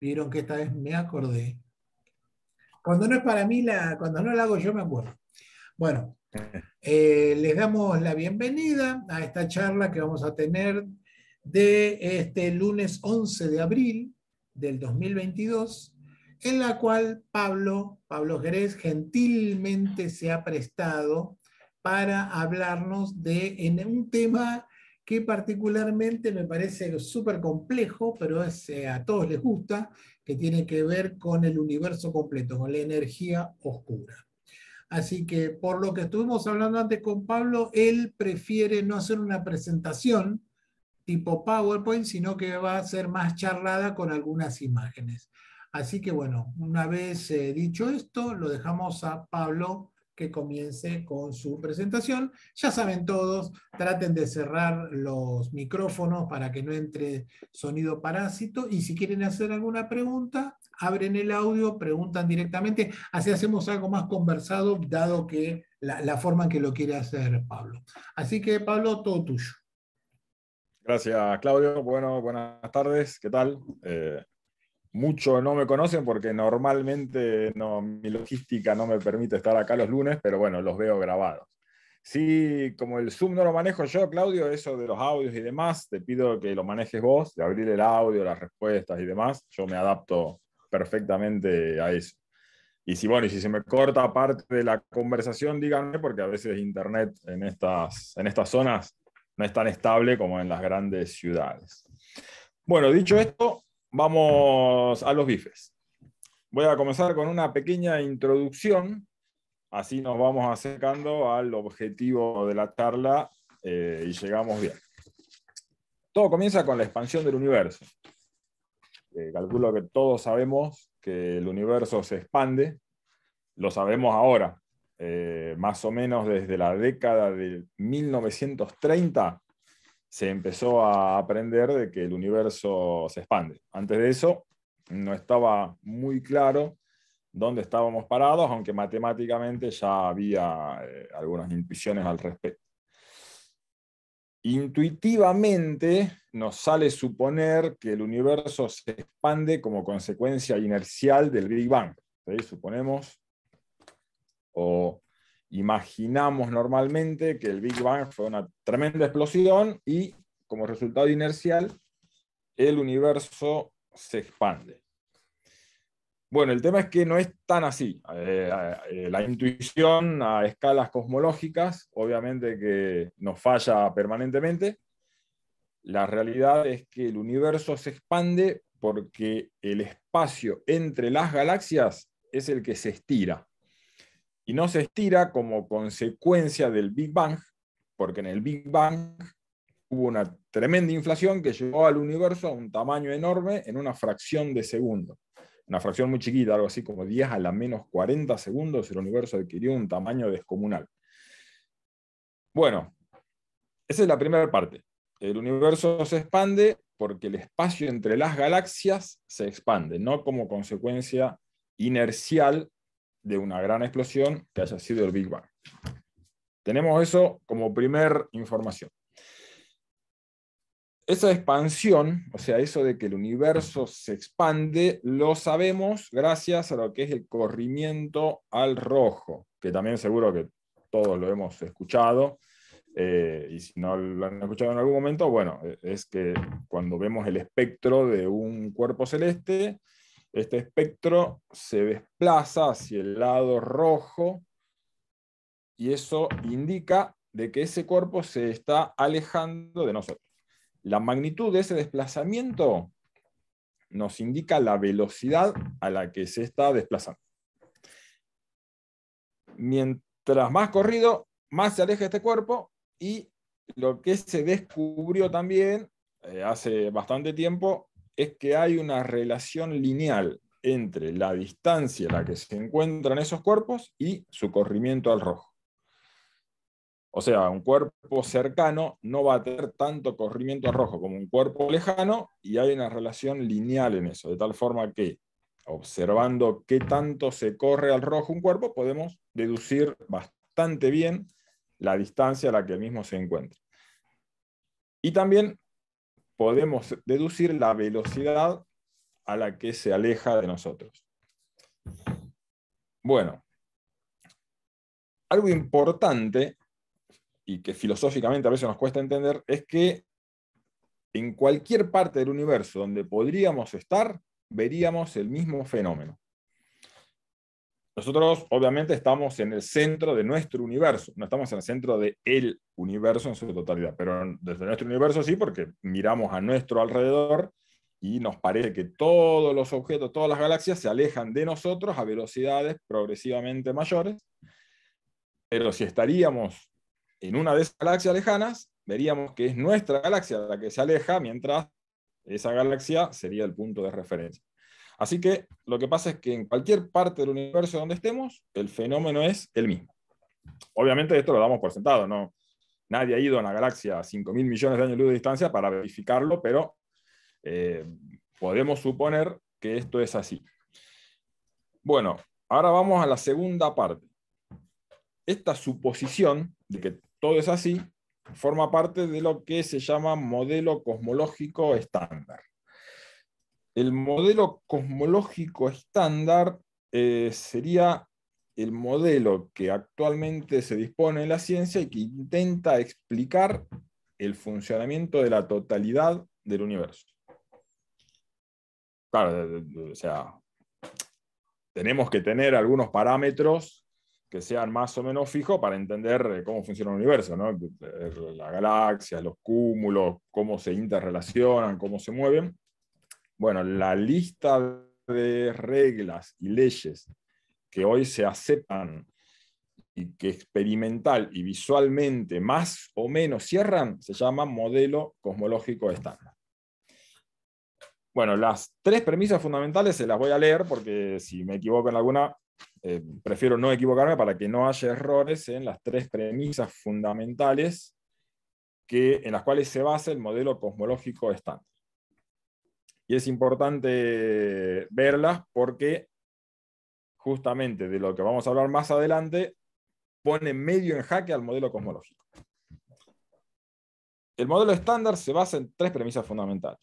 Vieron que esta vez me acordé. Cuando no es para mí, la, cuando no la hago yo me acuerdo. Bueno, eh, les damos la bienvenida a esta charla que vamos a tener de este lunes 11 de abril del 2022, en la cual Pablo, Pablo Jerez, gentilmente se ha prestado para hablarnos de en un tema que particularmente me parece súper complejo, pero eh, a todos les gusta, que tiene que ver con el universo completo, con la energía oscura. Así que por lo que estuvimos hablando antes con Pablo, él prefiere no hacer una presentación tipo PowerPoint, sino que va a ser más charlada con algunas imágenes. Así que bueno, una vez eh, dicho esto, lo dejamos a Pablo que comience con su presentación. Ya saben todos, traten de cerrar los micrófonos para que no entre sonido parásito y si quieren hacer alguna pregunta, abren el audio, preguntan directamente, así hacemos algo más conversado, dado que la, forma en que lo quiere hacer Pablo. Así que Pablo, todo tuyo. Gracias, Claudio. Bueno, buenas tardes. ¿Qué tal? Eh, mucho no me conocen porque normalmente no, mi logística no me permite estar acá los lunes, pero bueno, los veo grabados. Sí, como el Zoom no lo manejo yo, Claudio, eso de los audios y demás, te pido que lo manejes vos, de abrir el audio, las respuestas y demás. Yo me adapto perfectamente a eso. Y si, bueno, y si se me corta parte de la conversación, díganme, porque a veces Internet en estas, en estas zonas no es tan estable como en las grandes ciudades. Bueno, dicho esto, Vamos a los bifes. Voy a comenzar con una pequeña introducción, así nos vamos acercando al objetivo de la charla eh, y llegamos bien. Todo comienza con la expansión del universo. Eh, calculo que todos sabemos que el universo se expande, lo sabemos ahora, eh, más o menos desde la década de 1930 se empezó a aprender de que el universo se expande. Antes de eso, no estaba muy claro dónde estábamos parados, aunque matemáticamente ya había eh, algunas intuiciones al respecto. Intuitivamente nos sale suponer que el universo se expande como consecuencia inercial del Big Bang. Suponemos, o imaginamos normalmente que el Big Bang fue una tremenda explosión y como resultado inercial el universo se expande. Bueno, el tema es que no es tan así. Eh, eh, la intuición a escalas cosmológicas, obviamente que nos falla permanentemente. La realidad es que el universo se expande porque el espacio entre las galaxias es el que se estira y no se estira como consecuencia del Big Bang, porque en el Big Bang hubo una tremenda inflación que llevó al universo a un tamaño enorme en una fracción de segundo. Una fracción muy chiquita, algo así como 10 a la menos 40 segundos, el universo adquirió un tamaño descomunal. Bueno, esa es la primera parte. El universo se expande porque el espacio entre las galaxias se expande, no como consecuencia inercial de una gran explosión que haya sido el Big Bang. Tenemos eso como primer información. Esa expansión, o sea, eso de que el universo se expande, lo sabemos gracias a lo que es el corrimiento al rojo, que también seguro que todos lo hemos escuchado, eh, y si no lo han escuchado en algún momento, bueno, e-, es que cuando vemos el espectro de un cuerpo celeste, este espectro se desplaza hacia el lado rojo y eso indica de que ese cuerpo se está alejando de nosotros. La magnitud de ese desplazamiento nos indica la velocidad a la que se está desplazando. Mientras más corrido, más se aleja este cuerpo y lo que se descubrió también eh, hace bastante tiempo es que hay una relación lineal entre la distancia a la que se encuentran esos cuerpos y su corrimiento al rojo. O sea, un cuerpo cercano no va a tener tanto corrimiento al rojo como un cuerpo lejano y hay una relación lineal en eso, de tal forma que observando qué tanto se corre al rojo un cuerpo, podemos deducir bastante bien la distancia a la que el mismo se encuentra. Y también podemos deducir la velocidad a la que se aleja de nosotros. Bueno, algo importante y que filosóficamente a veces nos cuesta entender es que en cualquier parte del universo donde podríamos estar, veríamos el mismo fenómeno. Nosotros obviamente estamos en el centro de nuestro universo, no estamos en el centro de universo en su totalidad, pero desde nuestro universo sí, porque miramos a nuestro alrededor y nos parece que todos los objetos, todas las galaxias se alejan de nosotros a velocidades progresivamente mayores, pero si estaríamos en una de esas galaxias lejanas, veríamos que es nuestra galaxia la que se aleja, mientras esa galaxia sería el punto de referencia. Así que lo que pasa es que en cualquier parte del universo donde estemos, el fenómeno es el mismo. Obviamente esto lo damos por sentado, ¿no? Nadie ha ido a una galaxia a 5.000 millones de años luz de distancia para verificarlo, pero eh, podemos suponer que esto es así. Bueno, ahora vamos a la segunda parte. Esta suposición de que todo es así forma parte de lo que se llama modelo cosmológico estándar el modelo cosmológico estándar eh, sería el modelo que actualmente se dispone en la ciencia y que intenta explicar el funcionamiento de la totalidad del universo. Claro, o sea, tenemos que tener algunos parámetros que sean más o menos fijos para entender eh, cómo funciona el universo, ¿no? Eh, la galaxia, los cúmulos, cómo se interrelacionan, cómo se mueven. Bueno, la lista de reglas y leyes que hoy se aceptan y que experimental y visualmente más o menos cierran, se llama modelo cosmológico estándar. Bueno, las tres premisas fundamentales se las voy a leer porque si me equivoco en alguna, eh, prefiero no equivocarme para que no haya errores en las tres premisas fundamentales que, en las cuales se basa el modelo cosmológico estándar y es importante verlas porque justamente de lo que vamos a hablar más adelante pone medio en jaque al modelo cosmológico. El modelo estándar se basa en tres premisas fundamentales.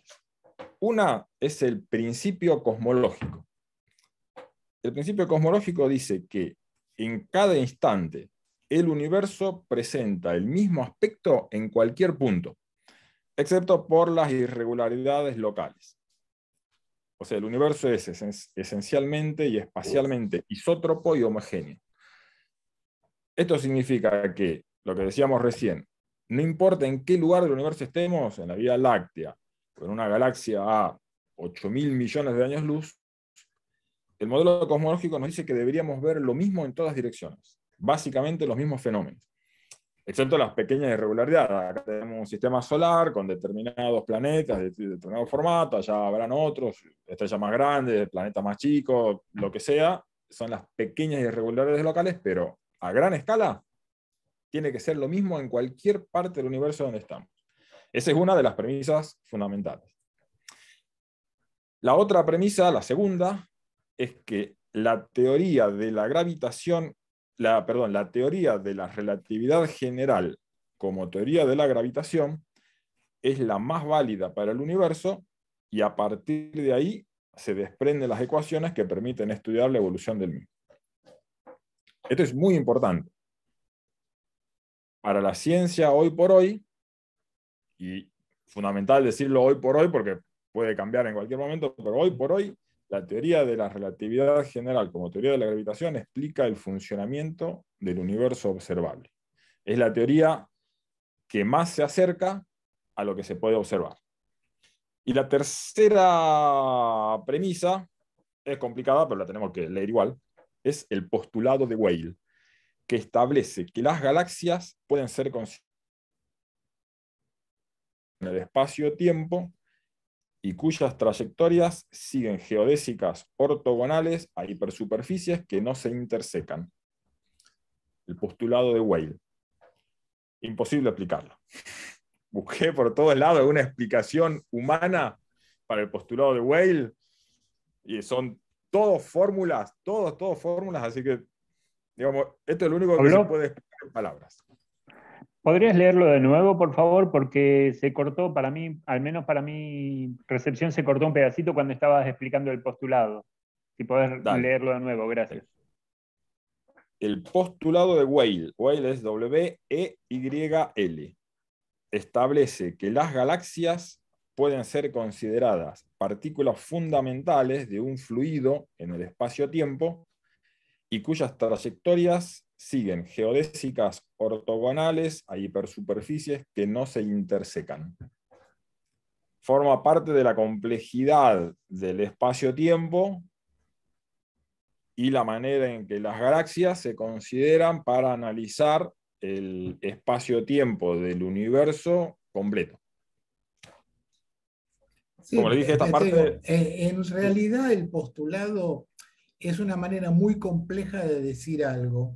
Una es el principio cosmológico. El principio cosmológico dice que en cada instante el universo presenta el mismo aspecto en cualquier punto, excepto por las irregularidades locales. O sea, el universo es esencialmente y espacialmente isótropo y homogéneo. Esto significa que, lo que decíamos recién, no importa en qué lugar del universo estemos, en la Vía Láctea, o en una galaxia a 8.000 mil millones de años luz, el modelo cosmológico nos dice que deberíamos ver lo mismo en todas direcciones, básicamente los mismos fenómenos excepto las pequeñas irregularidades. Acá tenemos un sistema solar con determinados planetas de determinado formato, allá habrán otros, estrellas más grandes, planetas más chicos, lo que sea. Son las pequeñas irregularidades locales, pero a gran escala tiene que ser lo mismo en cualquier parte del universo donde estamos. Esa es una de las premisas fundamentales. La otra premisa, la segunda, es que la teoría de la gravitación la, perdón, la teoría de la relatividad general como teoría de la gravitación es la más válida para el universo y a partir de ahí se desprenden las ecuaciones que permiten estudiar la evolución del mismo. Esto es muy importante. Para la ciencia hoy por hoy, y fundamental decirlo hoy por hoy porque puede cambiar en cualquier momento, pero hoy por hoy la teoría de la relatividad general como teoría de la gravitación explica el funcionamiento del universo observable. Es la teoría que más se acerca a lo que se puede observar. Y la tercera premisa es complicada, pero la tenemos que leer igual, es el postulado de Weyl, que establece que las galaxias pueden ser en el espacio-tiempo y cuyas trayectorias siguen geodésicas ortogonales a hipersuperficies que no se intersecan. El postulado de Weyl. Imposible explicarlo. Busqué por todos lados una explicación humana para el postulado de Weyl y son todos fórmulas, todos, todos fórmulas, así que digamos, esto es lo único que no se puede explicar en palabras. ¿Podrías leerlo de nuevo, por favor? Porque se cortó para mí, al menos para mi recepción, se cortó un pedacito cuando estabas explicando el postulado. Si podés leerlo de nuevo, gracias. El postulado de Whale, Whale es W-E-Y-L, establece que las galaxias pueden ser consideradas partículas fundamentales de un fluido en el espacio-tiempo y cuyas trayectorias siguen geodésicas ortogonales a hipersuperficies que no se intersecan. Forma parte de la complejidad del espacio-tiempo y la manera en que las galaxias se consideran para analizar el espacio-tiempo del universo completo. Como le dije, esta eh, parte... Eh, en realidad el postulado es una manera muy compleja de decir algo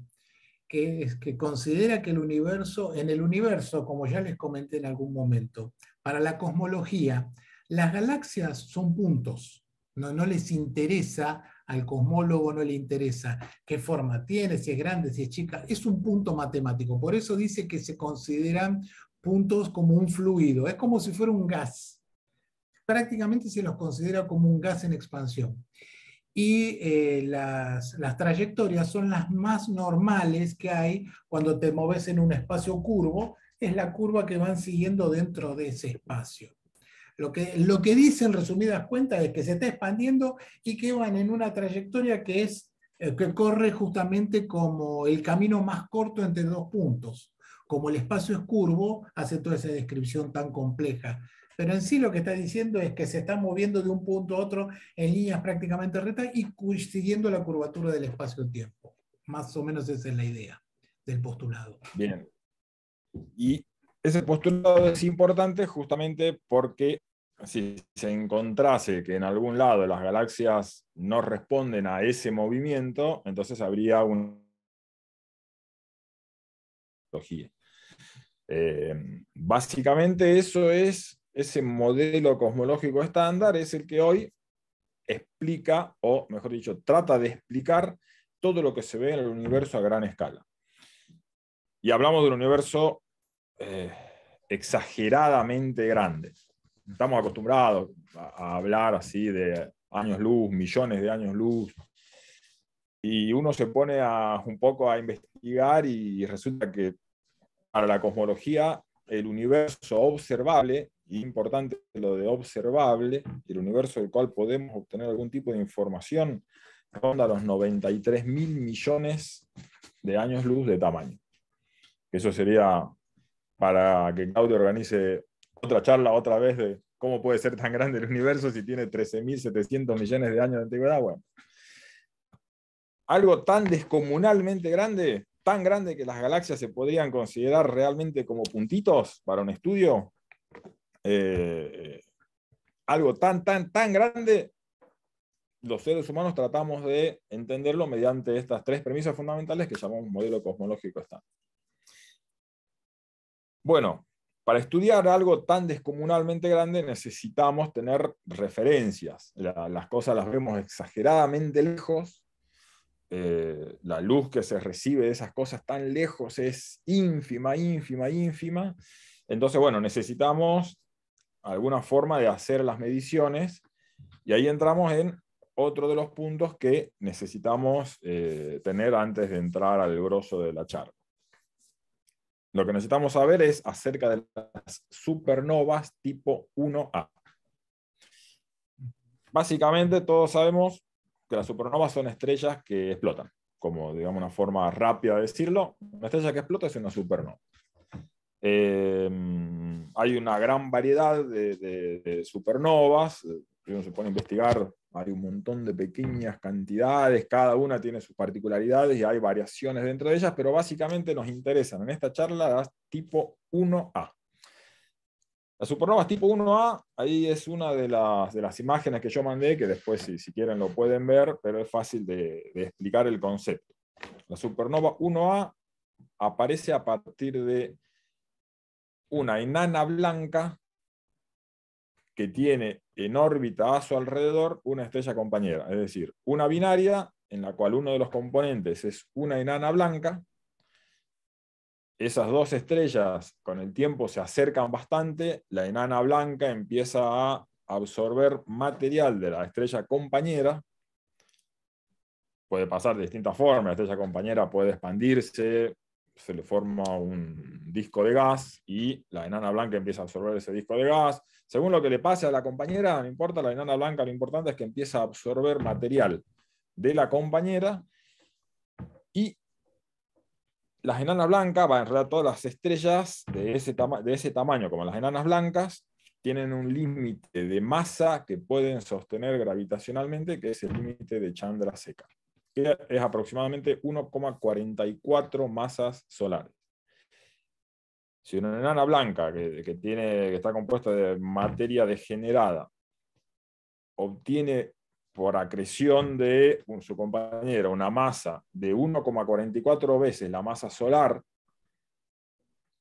que, considera que el universo, en el universo, como ya les comenté en algún momento, para la cosmología, las galaxias son puntos. No, no les interesa al cosmólogo no le interesa qué forma tiene, si es grande, si es chica, es un punto matemático. Por eso dice que se consideran puntos como un fluido, es como si fuera un gas. Prácticamente se los considera como un gas en expansión y eh, las, trayectorias son las más normales que hay cuando te moves en un espacio curvo, es la curva que van siguiendo dentro de ese espacio. Lo que, dicen, resumidas cuentas es que se está expandiendo y que van en una trayectoria que es eh, que corre justamente como el camino más corto entre dos puntos. Como el espacio es curvo, hace toda esa descripción tan compleja pero en sí lo que está diciendo es que se está moviendo de un punto a otro en líneas prácticamente rectas y siguiendo la curvatura del espacio-tiempo. Más o menos esa es la idea del postulado. Bien. Y ese postulado es importante justamente porque si se encontrase que en algún lado las galaxias no responden a ese movimiento, entonces habría una eh, básicamente eso es ese modelo cosmológico estándar es el que hoy explica, o mejor dicho, trata de explicar todo lo que se ve en el universo a gran escala. Y hablamos del universo eh, exageradamente grande. Estamos acostumbrados a, hablar así de años luz, millones de años luz, y uno se pone a, un poco a investigar y resulta que para la cosmología el universo observable importante lo de observable, el universo del cual podemos obtener algún tipo de información, ronda los 93 mil millones de años luz de tamaño. Eso sería para que Claudio organice otra charla otra vez de cómo puede ser tan grande el universo si tiene 13.700 millones de años de antigüedad. Bueno, algo tan descomunalmente grande, tan grande que las galaxias se podrían considerar realmente como puntitos para un estudio, eh, algo tan, tan, tan grande, los seres humanos tratamos de entenderlo mediante estas tres premisas fundamentales que llamamos modelo cosmológico estándar. Bueno, para estudiar algo tan descomunalmente grande necesitamos tener referencias. las cosas las vemos exageradamente lejos. Eh, la luz que se recibe de esas cosas tan lejos es ínfima, ínfima, ínfima. Entonces, bueno, necesitamos alguna forma de hacer las mediciones. Y ahí entramos en otro de los puntos que necesitamos eh, tener antes de entrar al grosso de la charla. Lo que necesitamos saber es acerca de las supernovas tipo 1A. Básicamente todos sabemos que las supernovas son estrellas que explotan, como digamos una forma rápida de decirlo, una estrella que explota es una supernova. Eh, hay una gran variedad de, supernovas, Primero eh, uno se pone a investigar, hay un montón de pequeñas cantidades, cada una tiene sus particularidades y hay variaciones dentro de ellas, pero básicamente nos interesan en esta charla las tipo 1A. Las supernovas tipo 1A, ahí es una de las, imágenes que yo mandé, que después si, si quieren lo pueden ver, pero es fácil de, de, explicar el concepto. La supernova 1A aparece a partir de una enana blanca que tiene en órbita a su alrededor una estrella compañera, es decir, una binaria en la cual uno de los componentes es una enana blanca, esas dos estrellas con el tiempo se acercan bastante, la enana blanca empieza a absorber material de la estrella compañera, puede pasar de distintas formas, la estrella compañera puede expandirse, se le forma un disco de gas y la enana blanca empieza a absorber ese disco de gas. Según lo que le pase a la compañera, no importa, la enana blanca lo importante es que empieza a absorber material de la compañera y la enana blanca va en realidad todas las estrellas de ese, de ese tamaño, como las enanas blancas, tienen un límite de masa que pueden sostener gravitacionalmente, que es el límite de chandra seca es aproximadamente 1,44 masas solares. Si una enana blanca que, tiene, que está compuesta de materia degenerada obtiene por acreción de su compañero una masa de 1,44 veces la masa solar,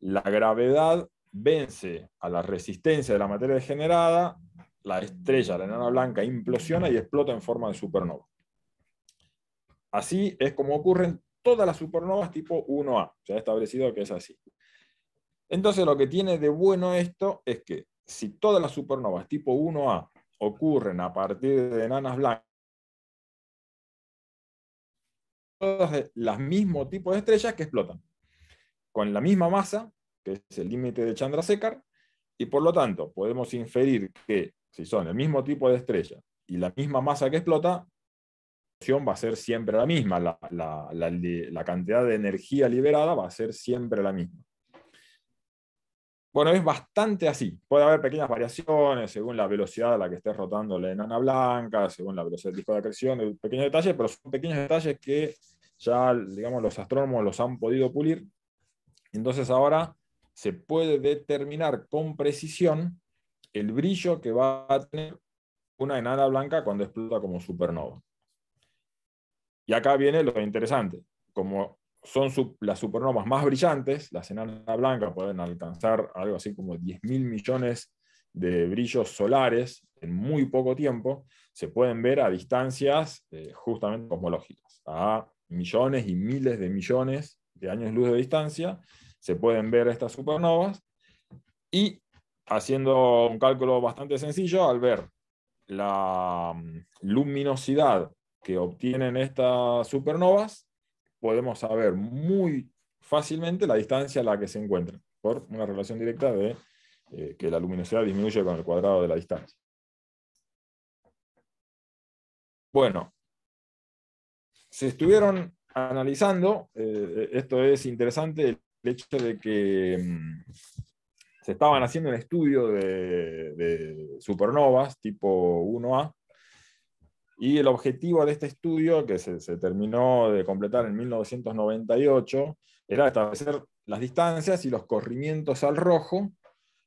la gravedad vence a la resistencia de la materia degenerada, la estrella, la enana blanca, implosiona y explota en forma de supernova. Así es como ocurren todas las supernovas tipo 1A. Se ha establecido que es así. Entonces lo que tiene de bueno esto es que si todas las supernovas tipo 1A ocurren a partir de enanas blancas, todas las mismo tipo de estrellas que explotan, con la misma masa, que es el límite de Chandrasekhar, y por lo tanto podemos inferir que si son el mismo tipo de estrella y la misma masa que explota, va a ser siempre la misma, la, cantidad de energía liberada va a ser siempre la misma. Bueno, es bastante así. Puede haber pequeñas variaciones según la velocidad a la que esté rotando la enana blanca, según la velocidad del disco de acreción, pequeños detalles, pero son pequeños detalles que ya, digamos, los astrónomos los han podido pulir. Entonces ahora se puede determinar con precisión el brillo que va a tener una enana blanca cuando explota como supernova. Y acá viene lo interesante. Como son las supernovas más brillantes, las enanas blanca pueden alcanzar algo así como 10.000 millones de brillos solares en muy poco tiempo, se pueden ver a distancias eh, justamente cosmológicas, a millones y miles de millones de años luz de distancia, se pueden ver estas supernovas y haciendo un cálculo bastante sencillo, al ver la mm, luminosidad que obtienen estas supernovas, podemos saber muy fácilmente la distancia a la que se encuentran, por una relación directa de eh, que la luminosidad disminuye con el cuadrado de la distancia. Bueno, se estuvieron analizando, eh, esto es interesante, el hecho de que mm, se estaban haciendo un estudio de supernovas tipo 1A, y el objetivo de este estudio, que se, terminó de completar en 1998, era establecer las distancias y los corrimientos al rojo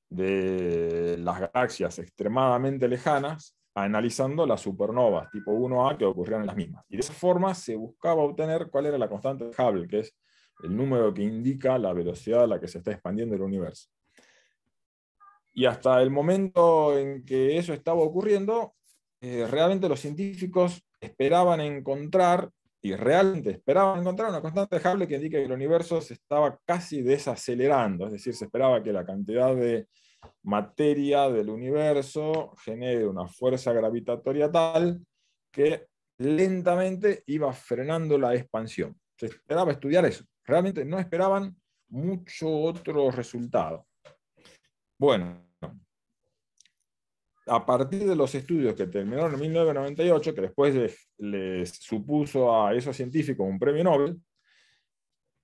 de las galaxias extremadamente lejanas, analizando las supernovas tipo 1A que ocurrían en las mismas. Y de esa forma se buscaba obtener cuál era la constante de Hubble, que es el número que indica la velocidad a la que se está expandiendo el universo. Y hasta el momento en que eso estaba ocurriendo, eh, realmente los científicos esperaban encontrar, y realmente esperaban encontrar una constante de que indique que el universo se estaba casi desacelerando, es decir, se esperaba que la cantidad de materia del universo genere una fuerza gravitatoria tal que lentamente iba frenando la expansión. Se esperaba estudiar eso. Realmente no esperaban mucho otro resultado. Bueno, a partir de los estudios que terminaron en 1998, que después les, les supuso a esos científicos un premio Nobel,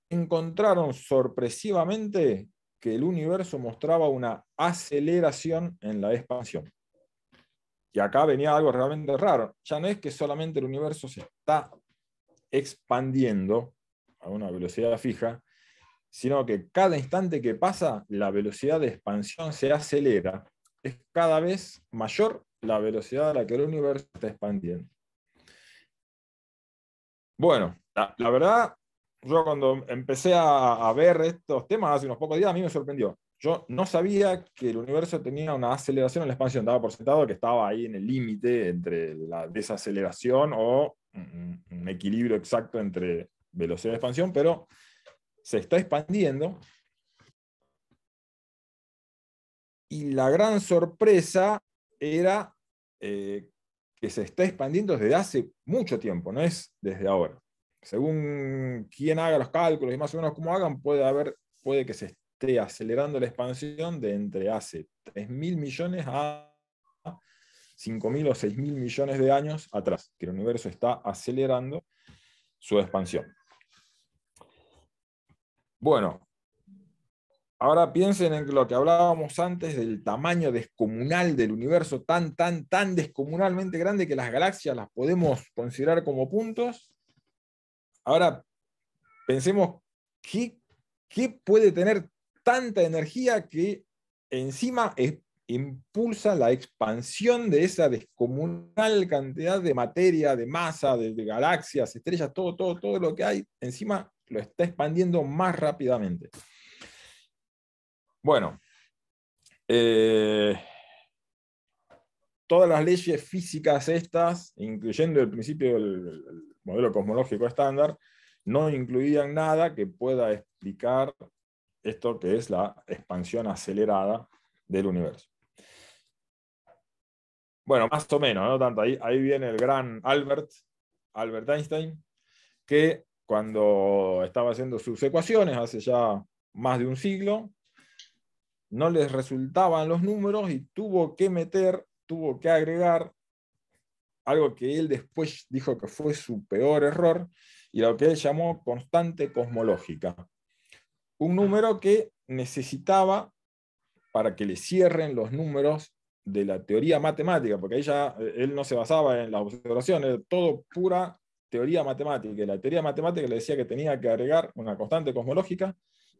encontraron sorpresivamente que el universo mostraba una aceleración en la expansión. Y acá venía algo realmente raro. Ya no es que solamente el universo se está expandiendo a una velocidad fija, sino que cada instante que pasa, la velocidad de expansión se acelera es cada vez mayor la velocidad a la que el universo está expandiendo. Bueno, la, verdad, yo cuando empecé a, ver estos temas hace unos pocos días, a mí me sorprendió. Yo no sabía que el universo tenía una aceleración en la expansión, daba por sentado que estaba ahí en el límite entre la desaceleración o un, equilibrio exacto entre velocidad de expansión, pero se está expandiendo Y la gran sorpresa era eh, que se está expandiendo desde hace mucho tiempo, no es desde ahora. Según quien haga los cálculos y más o menos cómo hagan, puede, haber, puede que se esté acelerando la expansión de entre hace 3.000 mil millones a 5.000 mil o 6.000 mil millones de años atrás, que el universo está acelerando su expansión. Bueno, Ahora piensen en lo que hablábamos antes del tamaño descomunal del universo, tan, tan, tan descomunalmente grande que las galaxias las podemos considerar como puntos. Ahora pensemos, ¿qué, puede tener tanta energía que encima impulsa la expansión de esa descomunal cantidad de materia, de masa, de galaxias, estrellas, todo, todo, todo lo que hay, encima lo está expandiendo más rápidamente? Bueno, eh, todas las leyes físicas estas, incluyendo el principio del modelo cosmológico estándar, no incluían nada que pueda explicar esto que es la expansión acelerada del universo. Bueno, más o menos, no tanto. Ahí, ahí viene el gran Albert, Albert Einstein, que cuando estaba haciendo sus ecuaciones hace ya más de un siglo, no les resultaban los números y tuvo que meter, tuvo que agregar algo que él después dijo que fue su peor error y lo que él llamó constante cosmológica. Un número que necesitaba para que le cierren los números de la teoría matemática, porque ella, eh, él no se basaba en las observaciones, todo pura teoría matemática. Y la teoría matemática le decía que tenía que agregar una constante cosmológica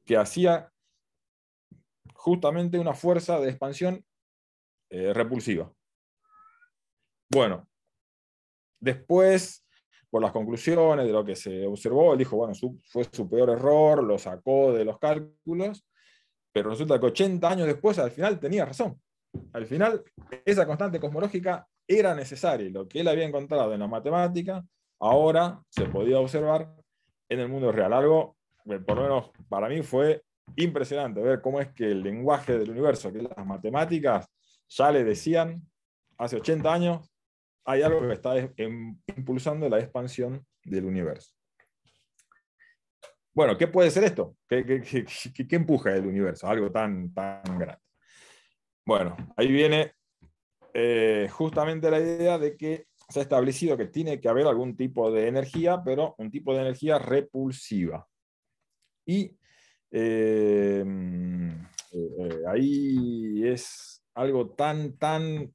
que hacía justamente una fuerza de expansión eh, repulsiva. Bueno, después, por las conclusiones de lo que se observó, él dijo, bueno, fue su peor error, lo sacó de los cálculos, pero resulta que 80 años después, al final, tenía razón. Al final, esa constante cosmológica era necesaria, lo que él había encontrado en la matemática, ahora se podía observar en el mundo real. Algo, eh, por lo menos para mí, fue impresionante ver cómo es que el lenguaje del universo, que las matemáticas, ya le decían hace 80 años, hay algo que está em, impulsando la expansión del universo. Bueno, ¿qué puede ser esto? ¿Qué, empuja el universo? Algo tan, tan grande. Bueno, ahí viene eh, justamente la idea de que se ha establecido que tiene que haber algún tipo de energía, pero un tipo de energía repulsiva. Y Em, eh, ahí es algo tan, tan,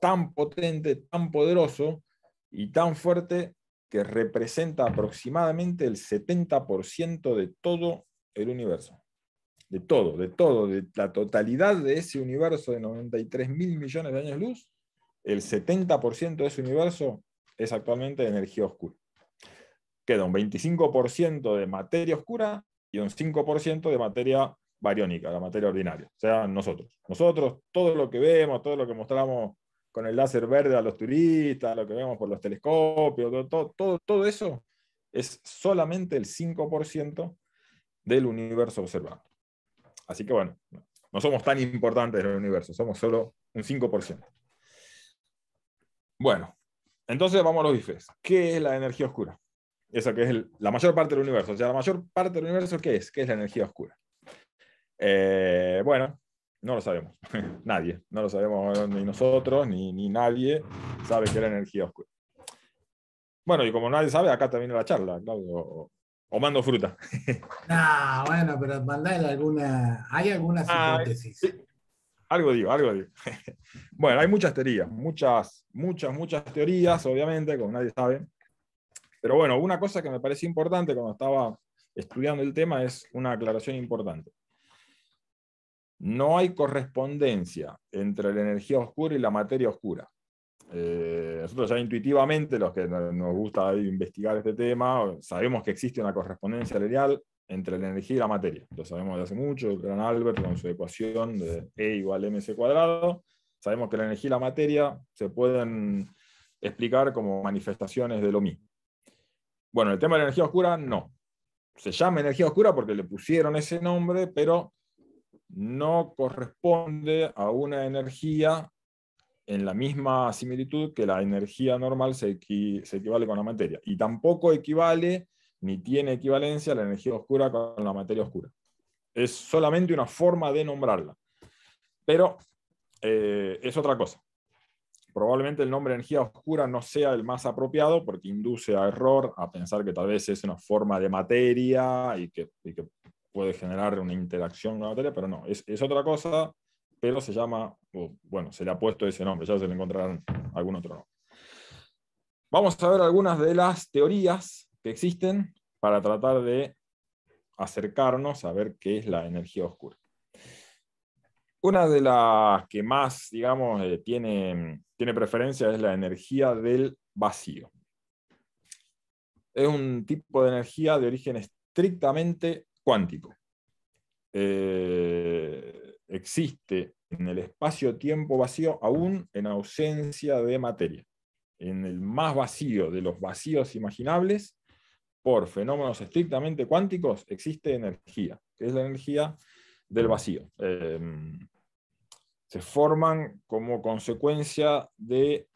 tan potente, tan poderoso y tan fuerte que representa aproximadamente el 70% de todo el universo. De todo, de todo, de la totalidad de ese universo de 93 mil millones de años luz, el 70% de ese universo es actualmente energía oscura. Queda un 25% de materia oscura y un 5% de materia bariónica, la materia ordinaria, o sea, nosotros. Nosotros, todo lo que vemos, todo lo que mostramos con el láser verde a los turistas, lo que vemos por los telescopios, todo, todo, eso es solamente el 5% del universo observado. Así que bueno, no somos tan importantes en el universo, somos solo un 5%. Bueno, entonces vamos a los bifes. ¿Qué es la energía oscura? Eso que es la mayor parte del universo. O sea, la mayor parte del universo, ¿qué es? ¿Qué es la energía oscura? Eh, bueno, no lo sabemos. nadie. No lo sabemos ni nosotros, ni, ni nadie sabe qué es la energía oscura. Bueno, y como nadie sabe, acá también la charla, Claudio. O, mando fruta. no, bueno, pero mandar alguna. ¿Hay alguna ah, hipótesis? sí. Algo digo, algo digo. bueno, hay muchas teorías, muchas, muchas, muchas teorías, obviamente, como nadie sabe. Pero bueno, una cosa que me parece importante cuando estaba estudiando el tema es una aclaración importante. No hay correspondencia entre la energía oscura y la materia oscura. Eh, nosotros ya intuitivamente, los que nos gusta investigar este tema, sabemos que existe una correspondencia lineal entre la energía y la materia. Lo sabemos desde hace mucho, el gran Albert con su ecuación de E igual mc cuadrado. Sabemos que la energía y la materia se pueden explicar como manifestaciones de lo mismo. Bueno, el tema de la energía oscura no. Se llama energía oscura porque le pusieron ese nombre, pero no corresponde a una energía en la misma similitud que la energía normal se, equivale con la materia. Y tampoco equivale ni tiene equivalencia la energía oscura con la materia oscura. Es solamente una forma de nombrarla. Pero eh, es otra cosa probablemente el nombre energía oscura no sea el más apropiado porque induce a error, a pensar que tal vez es una forma de materia y que, puede generar una interacción con la materia, pero no, es, otra cosa, pero se llama, bueno, se le ha puesto ese nombre, ya se le encontrarán algún otro nombre. Vamos a ver algunas de las teorías que existen para tratar de acercarnos a ver qué es la energía oscura. Una de las que más, digamos, eh, tiene, preferencia es la energía del vacío. Es un tipo de energía de origen estrictamente cuántico. Eh, existe en el espacio-tiempo vacío aún en ausencia de materia. En el más vacío de los vacíos imaginables, por fenómenos estrictamente cuánticos, existe energía, que es la energía del vacío. Em, se forman como consecuencia de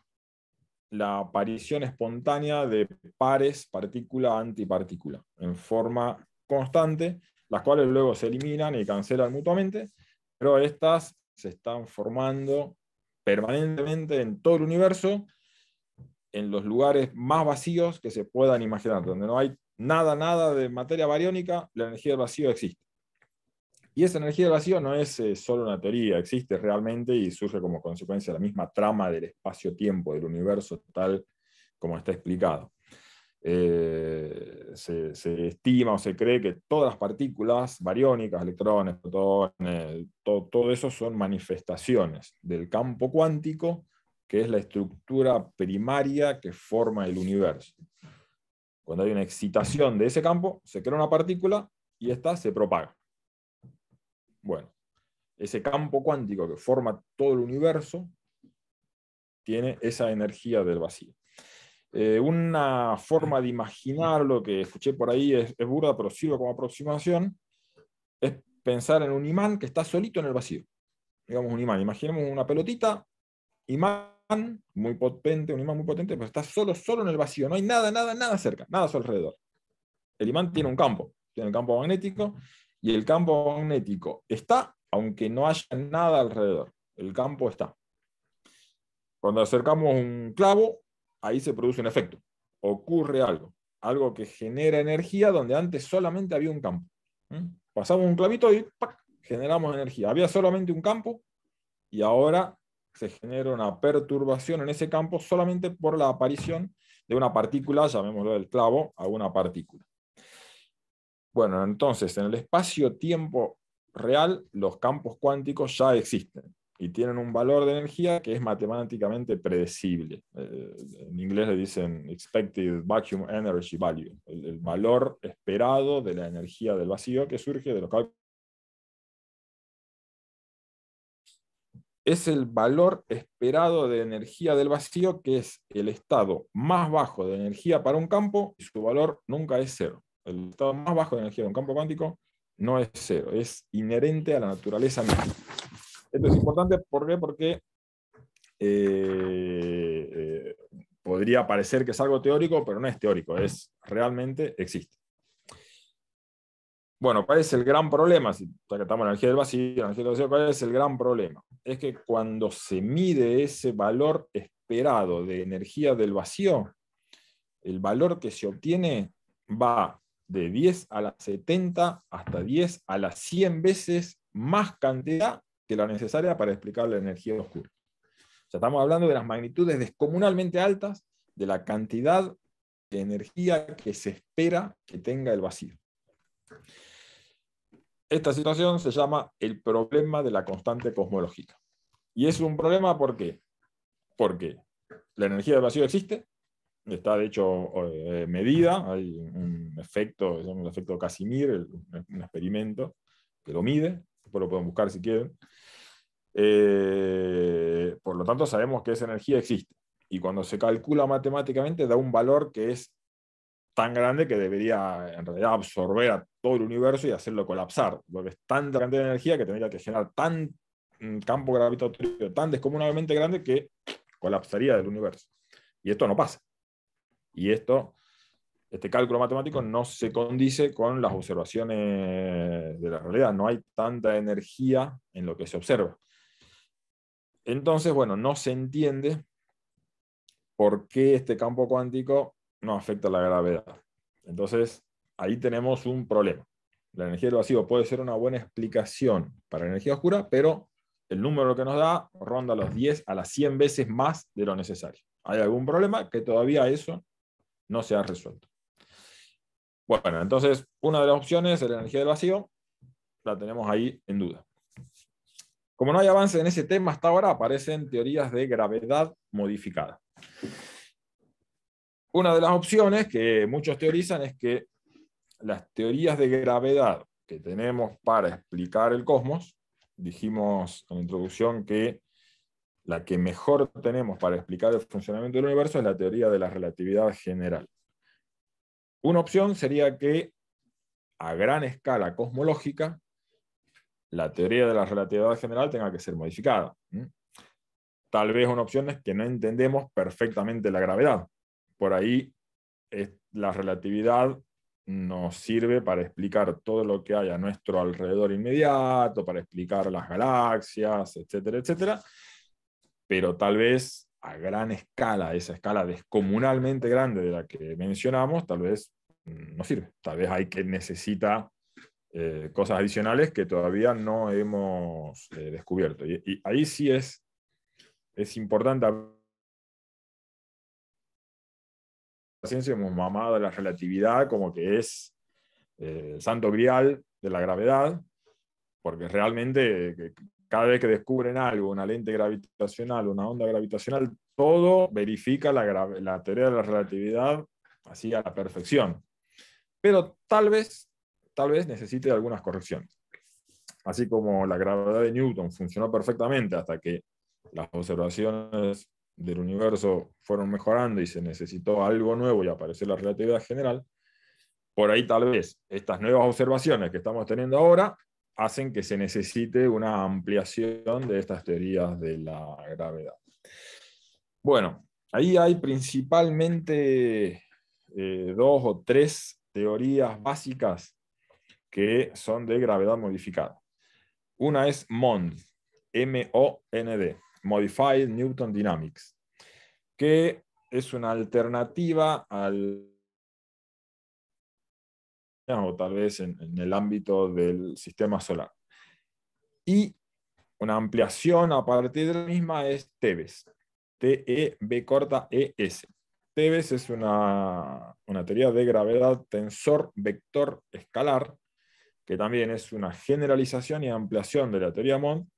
la aparición espontánea de pares partícula-antipartícula en forma constante, las cuales luego se eliminan y cancelan mutuamente, pero estas se están formando permanentemente en todo el universo, en los lugares más vacíos que se puedan imaginar, donde no hay nada, nada de materia bariónica, la energía del vacío existe. Y esa energía de vacío no es eh, solo una teoría, existe realmente y surge como consecuencia de la misma trama del espacio-tiempo, del universo, tal como está explicado. Eh, se, estima o se cree que todas las partículas bariónicas, electrones, todo, todo eso son manifestaciones del campo cuántico, que es la estructura primaria que forma el universo. Cuando hay una excitación de ese campo, se crea una partícula y esta se propaga. Bueno, ese campo cuántico que forma todo el universo tiene esa energía del vacío. Eh, una forma de imaginar lo que escuché por ahí es, es burda, pero sirve como aproximación, es pensar en un imán que está solito en el vacío. Digamos un imán, imaginemos una pelotita, imán muy potente, un imán muy potente, pero está solo, solo en el vacío, no hay nada, nada, nada cerca, nada a su alrededor. El imán tiene un campo, tiene el campo magnético, y el campo magnético está, aunque no haya nada alrededor. El campo está. Cuando acercamos un clavo, ahí se produce un efecto. Ocurre algo. Algo que genera energía donde antes solamente había un campo. ¿Mm? Pasamos un clavito y generamos energía. Había solamente un campo y ahora se genera una perturbación en ese campo solamente por la aparición de una partícula, llamémoslo el clavo, a una partícula. Bueno, entonces, en el espacio-tiempo real, los campos cuánticos ya existen y tienen un valor de energía que es matemáticamente predecible. Eh, en inglés le dicen expected vacuum energy value, el, el, valor esperado de la energía del vacío que surge de los cálculos. Es el valor esperado de energía del vacío que es el estado más bajo de energía para un campo y su valor nunca es cero el estado más bajo de energía de un campo cuántico no es cero, es inherente a la naturaleza misma. Esto es importante ¿por qué? porque eh, eh, podría parecer que es algo teórico, pero no es teórico, es realmente existe. Bueno, ¿cuál es el gran problema? Si, tratamos energía del vacío, energía del vacío, ¿cuál es el gran problema? Es que cuando se mide ese valor esperado de energía del vacío, el valor que se obtiene va de 10 a las 70 hasta 10 a las 100 veces más cantidad que la necesaria para explicar la energía oscura. O estamos hablando de las magnitudes descomunalmente altas de la cantidad de energía que se espera que tenga el vacío. Esta situación se llama el problema de la constante cosmológica. Y es un problema ¿por porque la energía del vacío existe, está de hecho eh, medida, hay un efecto, es el efecto Casimir, un experimento que lo mide, después lo pueden buscar si quieren. Eh, por lo tanto, sabemos que esa energía existe. Y cuando se calcula matemáticamente, da un valor que es tan grande que debería en realidad absorber a todo el universo y hacerlo colapsar, porque es tanta cantidad de energía que tendría que generar tan mm, campo gravitatorio tan descomunalmente grande que colapsaría del universo. Y esto no pasa. Y esto, este cálculo matemático no se condice con las observaciones de la realidad. No hay tanta energía en lo que se observa. Entonces, bueno, no se entiende por qué este campo cuántico no afecta la gravedad. Entonces, ahí tenemos un problema. La energía del vacío puede ser una buena explicación para la energía oscura, pero el número que nos da ronda los 10 a las 100 veces más de lo necesario. Hay algún problema que todavía eso no se ha resuelto. Bueno, entonces una de las opciones es la energía del vacío, la tenemos ahí en duda. Como no hay avance en ese tema hasta ahora, aparecen teorías de gravedad modificada. Una de las opciones que muchos teorizan es que las teorías de gravedad que tenemos para explicar el cosmos, dijimos en la introducción que la que mejor tenemos para explicar el funcionamiento del universo es la teoría de la relatividad general. Una opción sería que a gran escala cosmológica, la teoría de la relatividad general tenga que ser modificada. Tal vez una opción es que no entendemos perfectamente la gravedad. Por ahí la relatividad nos sirve para explicar todo lo que hay a nuestro alrededor inmediato, para explicar las galaxias, etcétera, etcétera pero tal vez a gran escala, esa escala descomunalmente grande de la que mencionamos, tal vez mm, no sirve. Tal vez hay que necesita eh, cosas adicionales que todavía no hemos eh, descubierto. Y, ahí sí es, es importante. La ciencia hemos mamado la relatividad como que es eh, el santo grial de la gravedad, porque realmente cada vez que descubren algo, una lente gravitacional, una onda gravitacional, todo verifica la, teoría de la relatividad así a la perfección. Pero tal vez, tal vez necesite algunas correcciones. Así como la gravedad de Newton funcionó perfectamente hasta que las observaciones del universo fueron mejorando y se necesitó algo nuevo y apareció la relatividad general, por ahí tal vez estas nuevas observaciones que estamos teniendo ahora hacen que se necesite una ampliación de estas teorías de la gravedad. Bueno, ahí hay principalmente eh, dos o tres teorías básicas que son de gravedad modificada. Una es MOND, M-O-N-D, Modified Newton Dynamics, que es una alternativa al o tal vez en, el ámbito del sistema solar. Y una ampliación a partir de la misma es Tebes, T-E-B corta e E-S. Tebes es una, una teoría de gravedad tensor vector escalar, que también es una generalización y ampliación de la teoría Mond,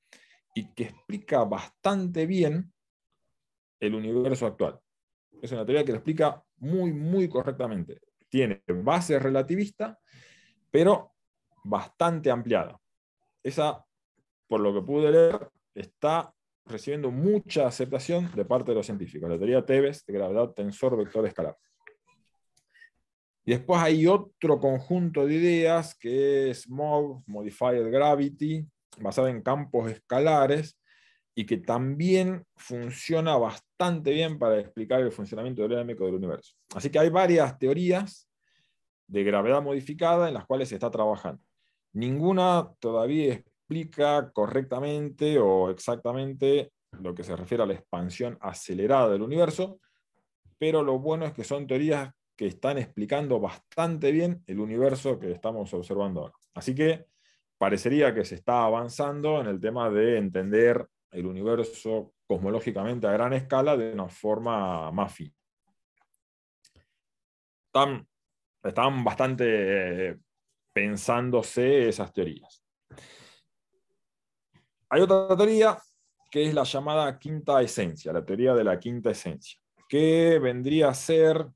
y que explica bastante bien el universo actual. Es una teoría que lo explica muy, muy correctamente tiene base relativista, pero bastante ampliada. Esa, por lo que pude leer, está recibiendo mucha aceptación de parte de los científicos, la teoría Teves de gravedad tensor vector escalar. Y después hay otro conjunto de ideas que es MOG, Modified Gravity, basada en campos escalares, y que también funciona bastante bien para explicar el funcionamiento dinámico del universo. Así que hay varias teorías de gravedad modificada en las cuales se está trabajando. Ninguna todavía explica correctamente o exactamente lo que se refiere a la expansión acelerada del universo, pero lo bueno es que son teorías que están explicando bastante bien el universo que estamos observando ahora. Así que parecería que se está avanzando en el tema de entender el universo cosmológicamente a gran escala de una forma más fina. Están, bastante eh, pensándose esas teorías. Hay otra teoría que es la llamada quinta esencia, la teoría de la quinta esencia, que vendría a ser,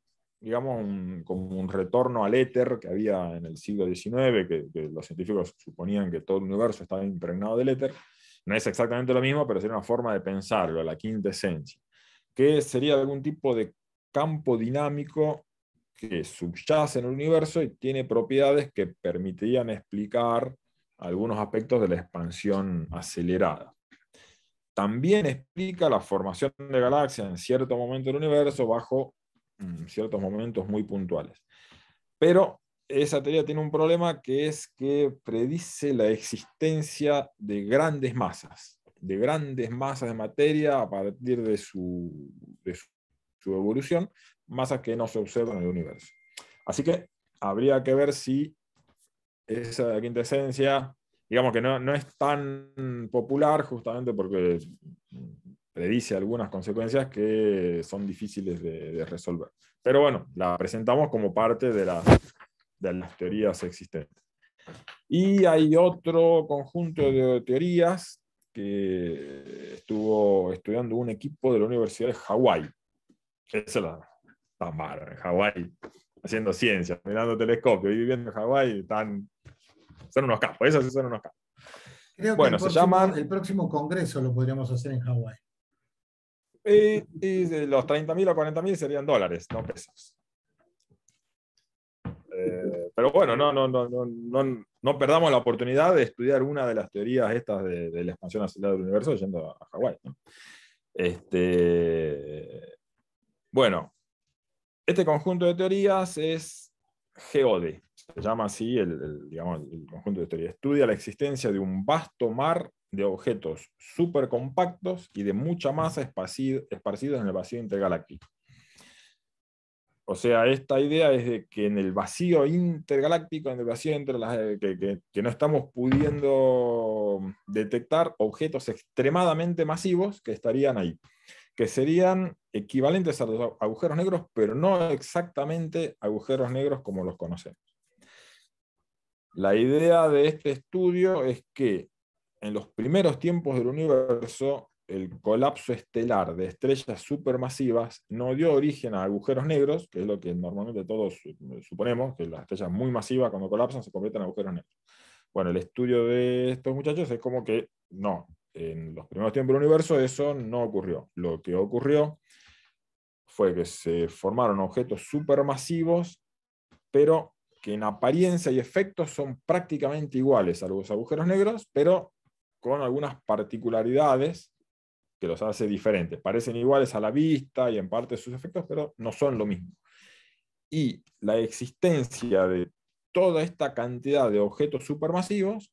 digamos, como un retorno al éter que había en el siglo XIX, que, que los científicos suponían que todo el universo estaba impregnado del éter no es exactamente lo mismo, pero sería una forma de pensarlo, la quinta esencia, que sería algún tipo de campo dinámico que subyace en el universo y tiene propiedades que permitirían explicar algunos aspectos de la expansión acelerada. También explica la formación de galaxias en cierto momento del universo bajo mm, ciertos momentos muy puntuales. Pero esa teoría tiene un problema que es que predice la existencia de grandes masas, de grandes masas de materia a partir de su, su, evolución, masas que no se observan en el universo. Así que habría que ver si esa esencia, digamos que no, no es tan popular justamente porque predice algunas consecuencias que son difíciles de, resolver. Pero bueno, la presentamos como parte de la de las teorías existentes. Y hay otro conjunto de teorías que estuvo estudiando un equipo de la Universidad de Hawái. Esa es la Hawái, haciendo ciencias, mirando telescopio y viviendo en Hawái. son unos capos, esos son unos capos. bueno, el, se próximo, llaman, el próximo congreso lo podríamos hacer en Hawái. Eh, y, y, los 30.000 a 40.000 serían dólares, no pesos. Pero bueno, no, no, no, no, perdamos la oportunidad de estudiar una de las teorías estas de, la expansión acelerada del universo yendo a, Hawái. Este, bueno, este conjunto de teorías es G.O.D. se llama así el, conjunto de teorías. Estudia la existencia de un vasto mar de objetos compactos y de mucha masa esparcidos en el vacío intergaláctico. O sea, esta idea es de que en el vacío intergaláctico, en el vacío entre las, eh, que, que, no estamos pudiendo detectar objetos extremadamente masivos que estarían ahí, que serían equivalentes a los agujeros negros, pero no exactamente agujeros negros como los conocemos. La idea de este estudio es que en los primeros tiempos del universo el colapso estelar de estrellas supermasivas no dio origen a agujeros negros, que es lo que normalmente todos suponemos, que las estrellas muy masivas cuando colapsan se convierten en agujeros negros. Bueno, el estudio de estos muchachos es como que no, en los primeros tiempos del universo eso no ocurrió. Lo que ocurrió fue que se formaron objetos supermasivos, pero que en apariencia y efectos son prácticamente iguales a los agujeros negros, pero con algunas particularidades que los hace diferentes. Parecen iguales a la vista y en parte sus efectos, pero no son lo mismo. Y la existencia de toda esta cantidad de objetos supermasivos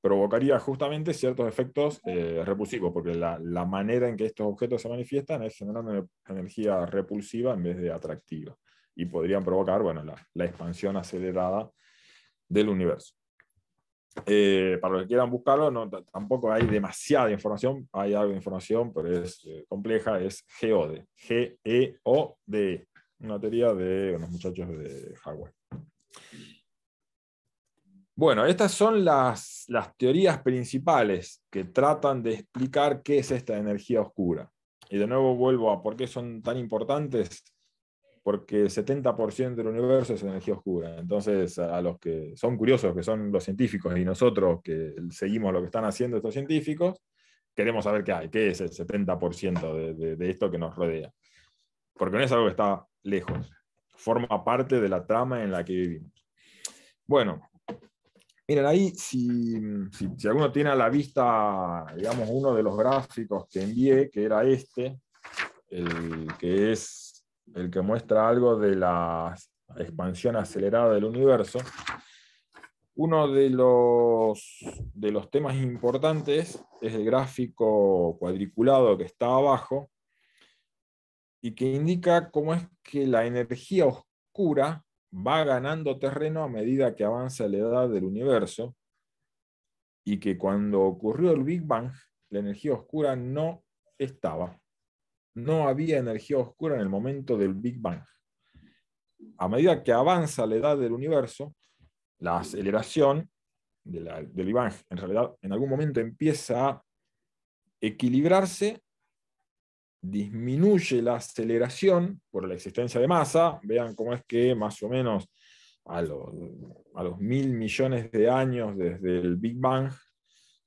provocaría justamente ciertos efectos eh, repulsivos, porque la, manera en que estos objetos se manifiestan es generando energía repulsiva en vez de atractiva, y podrían provocar bueno, la expansión acelerada del universo. Eh, para los que quieran buscarlo, no, tampoco hay demasiada información, hay algo de información, pero es eh, compleja, es GOD, g e o d una teoría de unos muchachos de Hardware. Bueno, estas son las teorías principales que tratan de explicar qué es esta energía oscura. Y de nuevo vuelvo a por qué son tan importantes porque el 70% del universo es energía oscura. Entonces, a los que son curiosos, que son los científicos y nosotros que seguimos lo que están haciendo estos científicos, queremos saber qué hay, qué es el 70% de, de, esto que nos rodea. Porque no es algo que está lejos, forma parte de la trama en la que vivimos. Bueno, Miren, ahí si, alguno tiene a la vista, digamos, uno de los gráficos que envié, que era este, el que es el que muestra algo de la expansión acelerada del universo, uno de los, de los temas importantes es el gráfico cuadriculado que está abajo y que indica cómo es que la energía oscura va ganando terreno a medida que avanza la edad del universo y que cuando ocurrió el Big Bang, la energía oscura no estaba no había energía oscura en el momento del Big Bang. A medida que avanza la edad del universo, la aceleración del Big Bang en realidad en algún momento empieza a equilibrarse, disminuye la aceleración por la existencia de masa. Vean cómo es que más o menos a los mil millones de años desde el Big Bang,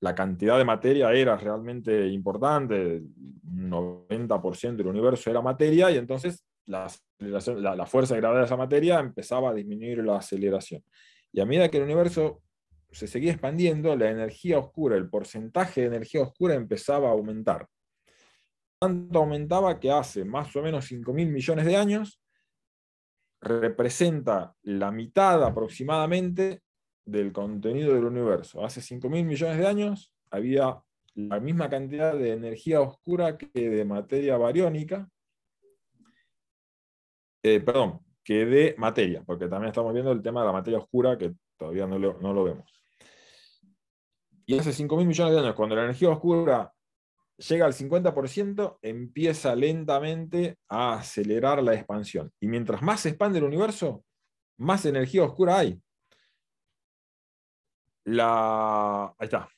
la cantidad de materia era realmente importante, un 90% del universo era materia, y entonces la, fuerza de de esa materia empezaba a disminuir la aceleración. Y a medida que el universo se seguía expandiendo, la energía oscura, el porcentaje de energía oscura empezaba a aumentar. Tanto aumentaba que hace más o menos 5.000 millones de años representa la mitad aproximadamente del contenido del universo. Hace 5.000 millones de años había la misma cantidad de energía oscura que de materia bariónica, eh, perdón, que de materia, porque también estamos viendo el tema de la materia oscura que todavía no lo, no lo vemos. Y hace 5.000 millones de años, cuando la energía oscura llega al 50%, empieza lentamente a acelerar la expansión. Y mientras más se expande el universo, más energía oscura hay la... Ahí está.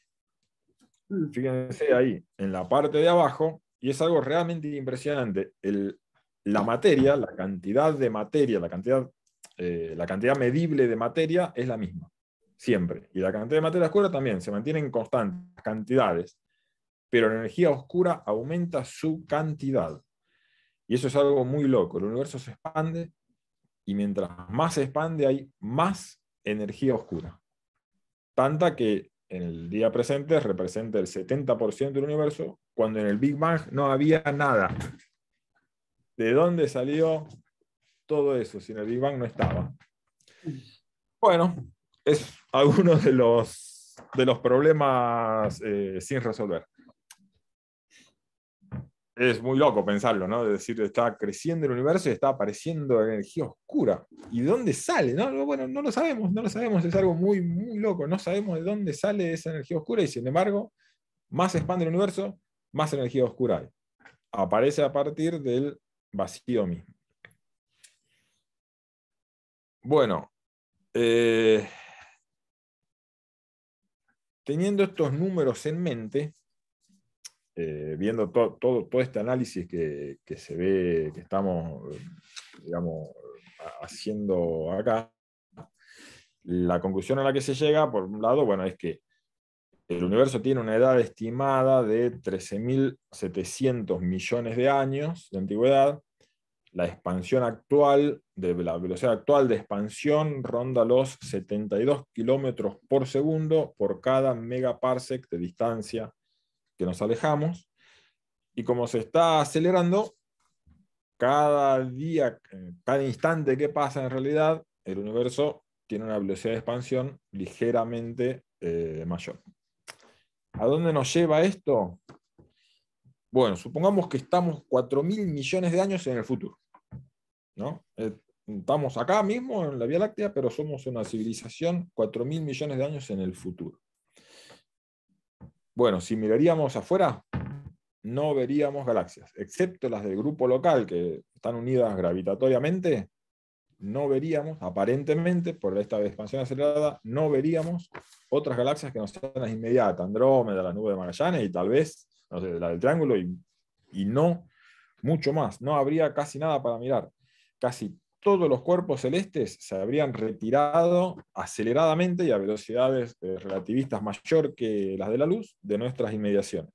Mm. Fíjense ahí, en la parte de abajo, y es algo realmente impresionante, la materia, la cantidad de materia, la cantidad, eh, la cantidad medible de materia es la misma, siempre. Y la cantidad de materia oscura también, se mantienen constantes cantidades, pero la energía oscura aumenta su cantidad. Y eso es algo muy loco. El universo se expande y mientras más se expande hay más energía oscura tanta que en el día presente representa el 70% del universo, cuando en el Big Bang no había nada. ¿De dónde salió todo eso si en el Big Bang no estaba? Bueno, es alguno de los, de los problemas eh, sin resolver es muy loco pensarlo, ¿no? De decir, está creciendo el universo y está apareciendo energía oscura. ¿Y dónde sale? bueno, no lo sabemos, no lo sabemos, es algo muy, muy loco, no sabemos de dónde sale esa energía oscura y sin embargo, más expande el universo, más energía oscura hay. Aparece a partir del vacío mismo. Bueno, eh, teniendo estos números en mente, eh, viendo todo, todo este análisis que, se ve, que estamos, eh, digamos, haciendo acá, la conclusión a la que se llega, por un lado, bueno, es que el universo tiene una edad estimada de 13.700 millones de años de antigüedad. La expansión actual, de, la velocidad actual de expansión ronda los 72 kilómetros por segundo por cada megaparsec de distancia que nos alejamos. Y como se está acelerando, cada día, cada instante que pasa en realidad, el universo tiene una velocidad de expansión ligeramente eh, mayor. ¿A dónde nos lleva esto? Bueno, supongamos que estamos 4.000 millones de años en el futuro. Eh, estamos acá mismo en la Vía Láctea, pero somos una civilización 4.000 millones de años en el futuro. Bueno, si miraríamos afuera, no veríamos galaxias, excepto las del grupo local que están unidas gravitatoriamente, no veríamos, aparentemente, por esta expansión acelerada, no veríamos otras galaxias que nos sean las inmediatas, Andrómeda, la nube de Magallanes y tal vez la del triángulo y, y no mucho más. No habría casi nada para mirar. Casi todos los cuerpos celestes se habrían retirado aceleradamente y a velocidades eh, relativistas mayor que las de la luz de nuestras inmediaciones.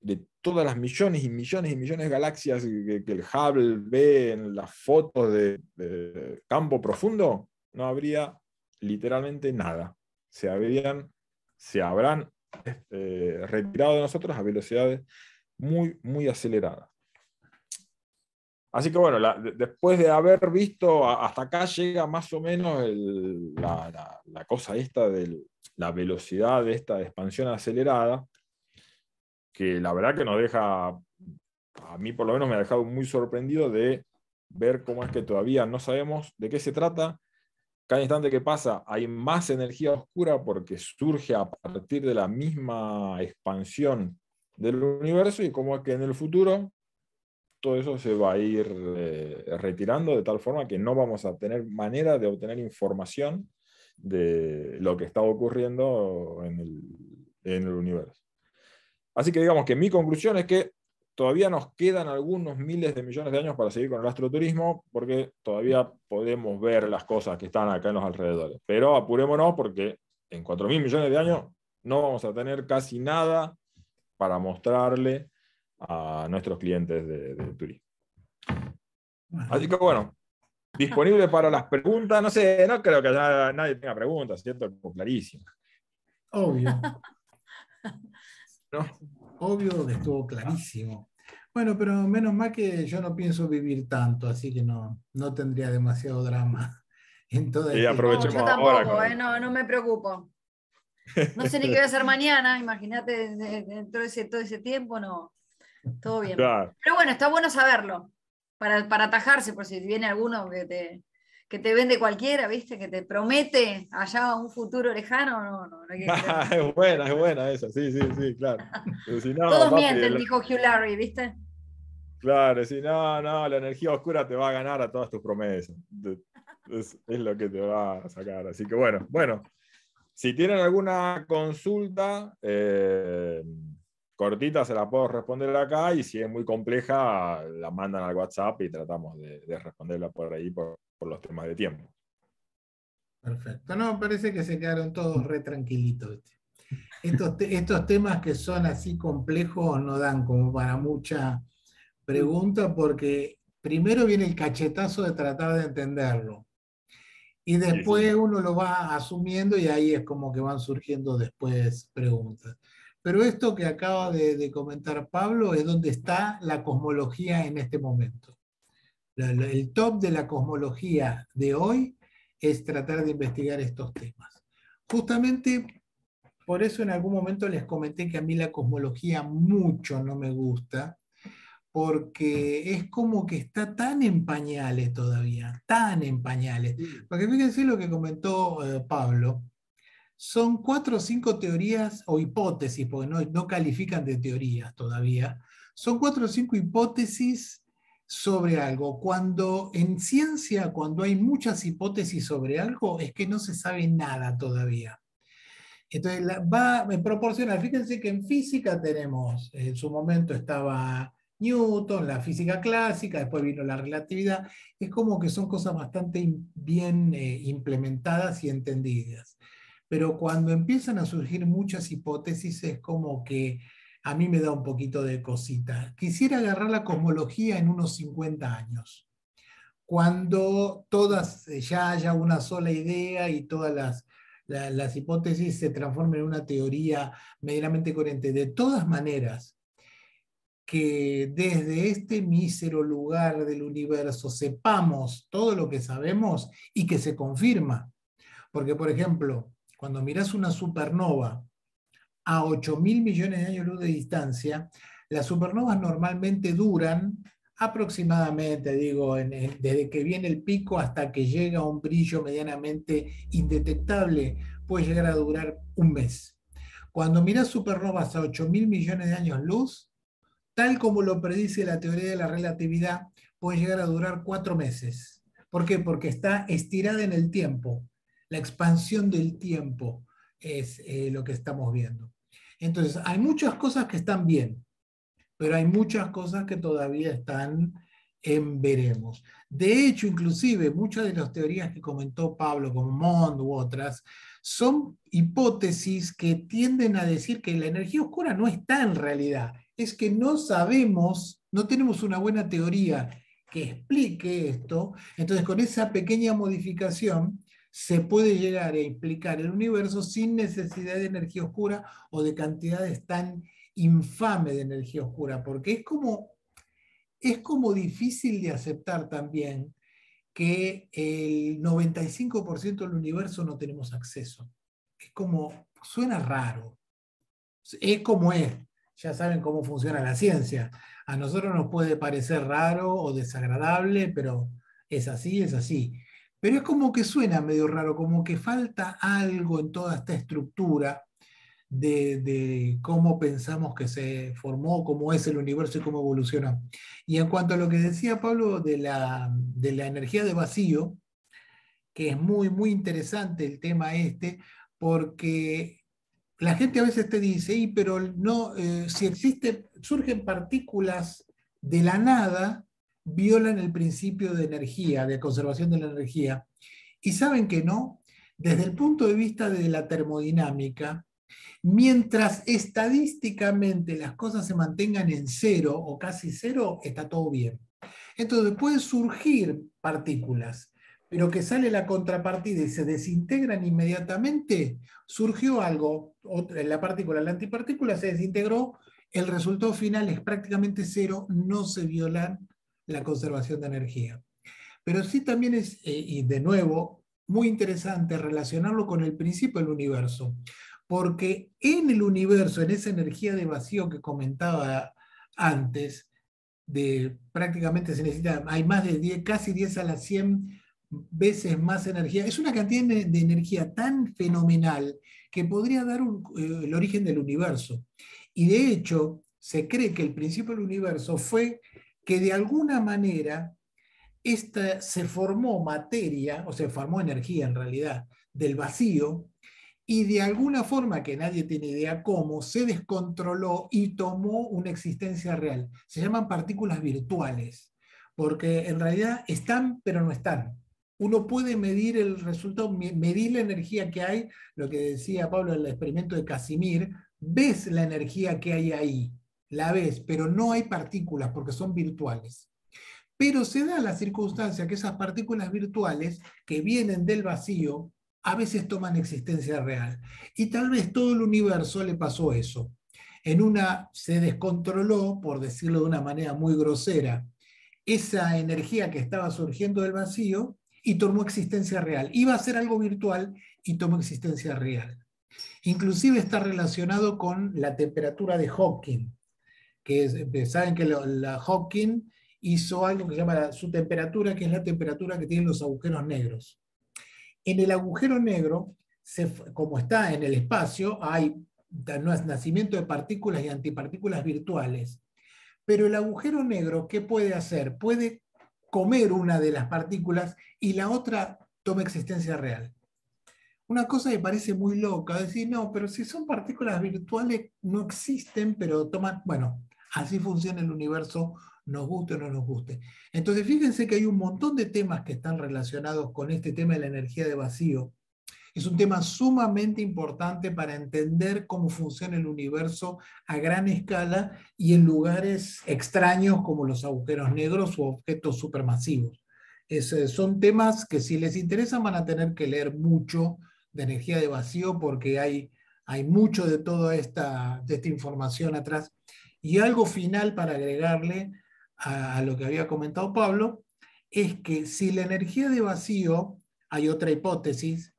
De todas las millones y millones y millones de galaxias que, el Hubble ve en las fotos de, campo profundo, no habría literalmente nada. Se habrían, se habrán este, retirado de nosotros a velocidades muy, muy aceleradas. Así que bueno, después de haber visto, hasta acá llega más o menos la, la, cosa esta de la velocidad de esta expansión acelerada, que la verdad que nos deja, a mí por lo menos me ha dejado muy sorprendido de ver cómo es que todavía no sabemos de qué se trata. Cada instante que pasa hay más energía oscura porque surge a partir de la misma expansión del universo y cómo es que en el futuro todo eso se va a ir eh, retirando de tal forma que no vamos a tener manera de obtener información de lo que está ocurriendo en el, en el universo. Así que digamos que mi conclusión es que todavía nos quedan algunos miles de millones de años para seguir con el astroturismo, porque todavía podemos ver las cosas que están acá en los alrededores. Pero apurémonos porque en 4.000 millones de años no vamos a tener casi nada para mostrarle a nuestros clientes de, turismo. Así que bueno, disponible ah. para las preguntas. No sé, no creo que nadie tenga preguntas, ¿cierto? clarísimo. Obvio. Obvio estuvo clarísimo. Bueno, pero menos mal que yo no pienso vivir tanto, así que no, no tendría demasiado drama. En y este- aprovechemos no, tampoco, eh, no, me preocupo. No sé ni qué voy a hacer mañana, imagínate, dentro de todo ese tiempo, no todo bien. Pero bueno, está bueno saberlo, para, para atajarse, por si viene alguno que te, que te vende cualquiera, ¿viste? Que te promete allá un futuro lejano, no, no, Es buena, es buena esa, sí, sí, sí, claro. no, Todos mienten, dijo Hugh Larry, ¿viste? Claro, si no, no, la energía oscura te va a ganar a todas tus promesas. Es, lo que te va a sacar. Así que bueno, bueno, si tienen alguna consulta, eh, cortita se la puedo responder acá y si es muy compleja la mandan al WhatsApp y tratamos de, responderla por ahí por, los temas de tiempo. Perfecto. No, parece que se quedaron todos re tranquilitos. estos temas que son así complejos no dan como para mucha pregunta porque primero viene el cachetazo de tratar de entenderlo. Y después uno lo va asumiendo y ahí es como que van surgiendo después preguntas. Pero esto que acaba de, comentar Pablo es donde está la cosmología en este momento. el top de la cosmología de hoy es tratar de investigar estos temas. Justamente por eso en algún momento les comenté que a mí la cosmología mucho no me gusta, porque es como que está tan en pañales todavía, tan en pañales. Porque fíjense lo que comentó eh, Pablo, son cuatro o cinco teorías o hipótesis, porque no, califican de teorías todavía, son cuatro o cinco hipótesis sobre algo. Cuando en ciencia, cuando hay muchas hipótesis sobre algo, es que no se sabe nada todavía. Entonces, va en proporcional. Fíjense que en física tenemos, en su momento estaba Newton, la física clásica, después vino la relatividad. Es como que son cosas bastante bien eh, implementadas y entendidas pero cuando empiezan a surgir muchas hipótesis es como que a mí me da un poquito de cosita. Quisiera agarrar la cosmología en unos 50 años, cuando todas eh, ya haya una sola idea y todas las, las hipótesis se transformen en una teoría medianamente coherente. De todas maneras, que desde este mísero lugar del universo sepamos todo lo que sabemos y que se confirma. Porque, por ejemplo, cuando miras una supernova a 8.000 mil millones de años luz de distancia, las supernovas normalmente duran aproximadamente, digo, desde que viene el pico hasta que llega un brillo medianamente indetectable, puede llegar a durar un mes. Cuando miras supernovas a 8.000 mil millones de años luz, tal como lo predice la teoría de la relatividad, puede llegar a durar cuatro meses. ¿Por qué? Porque está estirada en el tiempo la expansión del tiempo es eh, lo que estamos viendo. Entonces, hay muchas cosas que están bien, pero hay muchas cosas que todavía están en veremos. De hecho, inclusive, muchas de las teorías que comentó Pablo, como Mond u otras, son hipótesis que tienden a decir que la energía oscura no está en realidad, es que no sabemos, no tenemos una buena teoría que explique esto, entonces con esa pequeña modificación se puede llegar a explicar el universo sin necesidad de energía oscura o de cantidades tan infames de energía oscura, porque es como, es como difícil de aceptar también que el 95% del universo no tenemos acceso. Es como, suena raro, es como es, ya saben cómo funciona la ciencia. A nosotros nos puede parecer raro o desagradable, pero es así, es así. Pero es como que suena medio raro, como que falta algo en toda esta estructura de, cómo pensamos que se formó, cómo es el universo y cómo evolucionó. Y en cuanto a lo que decía Pablo de la, energía de vacío, que es muy, muy interesante el tema este, porque la gente a veces te dice, y pero no, eh, si existen, surgen partículas de la nada, violan el principio de energía, de conservación de la energía, y saben que no, desde el punto de vista de la termodinámica, mientras estadísticamente las cosas se mantengan en cero o casi cero, está todo bien. Entonces pueden surgir partículas, pero que sale la contrapartida y se desintegran inmediatamente, surgió algo, la partícula, la antipartícula se desintegró, el resultado final es prácticamente cero, no se violan la conservación de energía. Pero sí también es, eh, y de nuevo, muy interesante relacionarlo con el principio del universo, porque en el universo, en esa energía de vacío que comentaba antes, de prácticamente se necesita, hay más de 10, casi 10 a las 100 veces más energía. Es una cantidad de, energía tan fenomenal que podría dar eh, el origen del universo. Y de hecho, se cree que el principio del universo fue que de alguna manera esta, se formó materia, o se formó energía en realidad, del vacío, y de alguna forma que nadie tiene idea cómo, se descontroló y tomó una existencia real. Se llaman partículas virtuales, porque en realidad están pero no están. Uno puede medir el resultado, medir la energía que hay, lo que decía Pablo en el experimento de Casimir, ves la energía que hay ahí, la ves, pero no hay partículas porque son virtuales. Pero se da la circunstancia que esas partículas virtuales que vienen del vacío a veces toman existencia real. Y tal vez todo el universo le pasó eso. En una se descontroló, por decirlo de una manera muy grosera, esa energía que estaba surgiendo del vacío y tomó existencia real. Iba a ser algo virtual y tomó existencia real. Inclusive está relacionado con la temperatura de Hawking que eh, saben que la, hizo algo que se llama su temperatura, que es la temperatura que tienen los agujeros negros. En el agujero negro, como está en el espacio, hay nacimiento de partículas y antipartículas virtuales. Pero el agujero negro, ¿qué puede hacer? Puede comer una de las partículas y la otra toma existencia real. Una cosa que parece muy loca, decir, no, pero si son partículas virtuales, no existen, pero toman, bueno, Así funciona el universo, nos guste o no nos guste. Entonces, fíjense que hay un montón de temas que están relacionados con este tema de la energía de vacío. Es un tema sumamente importante para entender cómo funciona el universo a gran escala y en lugares extraños como los agujeros negros o objetos supermasivos. Es, eh, son temas que si les interesa van a tener que leer mucho de energía de vacío porque hay, hay mucho de toda esta, de esta información atrás y algo final para agregarle a, lo que había comentado Pablo, es que si la energía de vacío, hay otra hipótesis,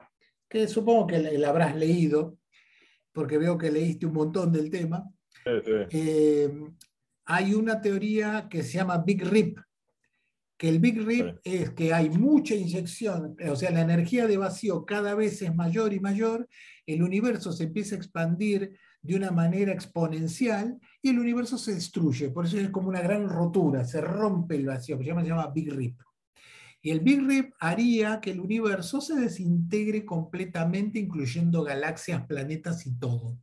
que supongo que la, habrás leído, porque veo que leíste un montón del tema, eh, hay una teoría que se llama Big Rip, que el Big Rip es que hay mucha inyección, o sea, la energía de vacío cada vez es mayor y mayor, el universo se empieza a expandir de una manera exponencial y el universo se destruye. Por eso es como una gran rotura, se rompe el vacío, que se llama, llama Big Rip. Y el Big Rip haría que el universo se desintegre completamente, incluyendo galaxias, planetas y todo.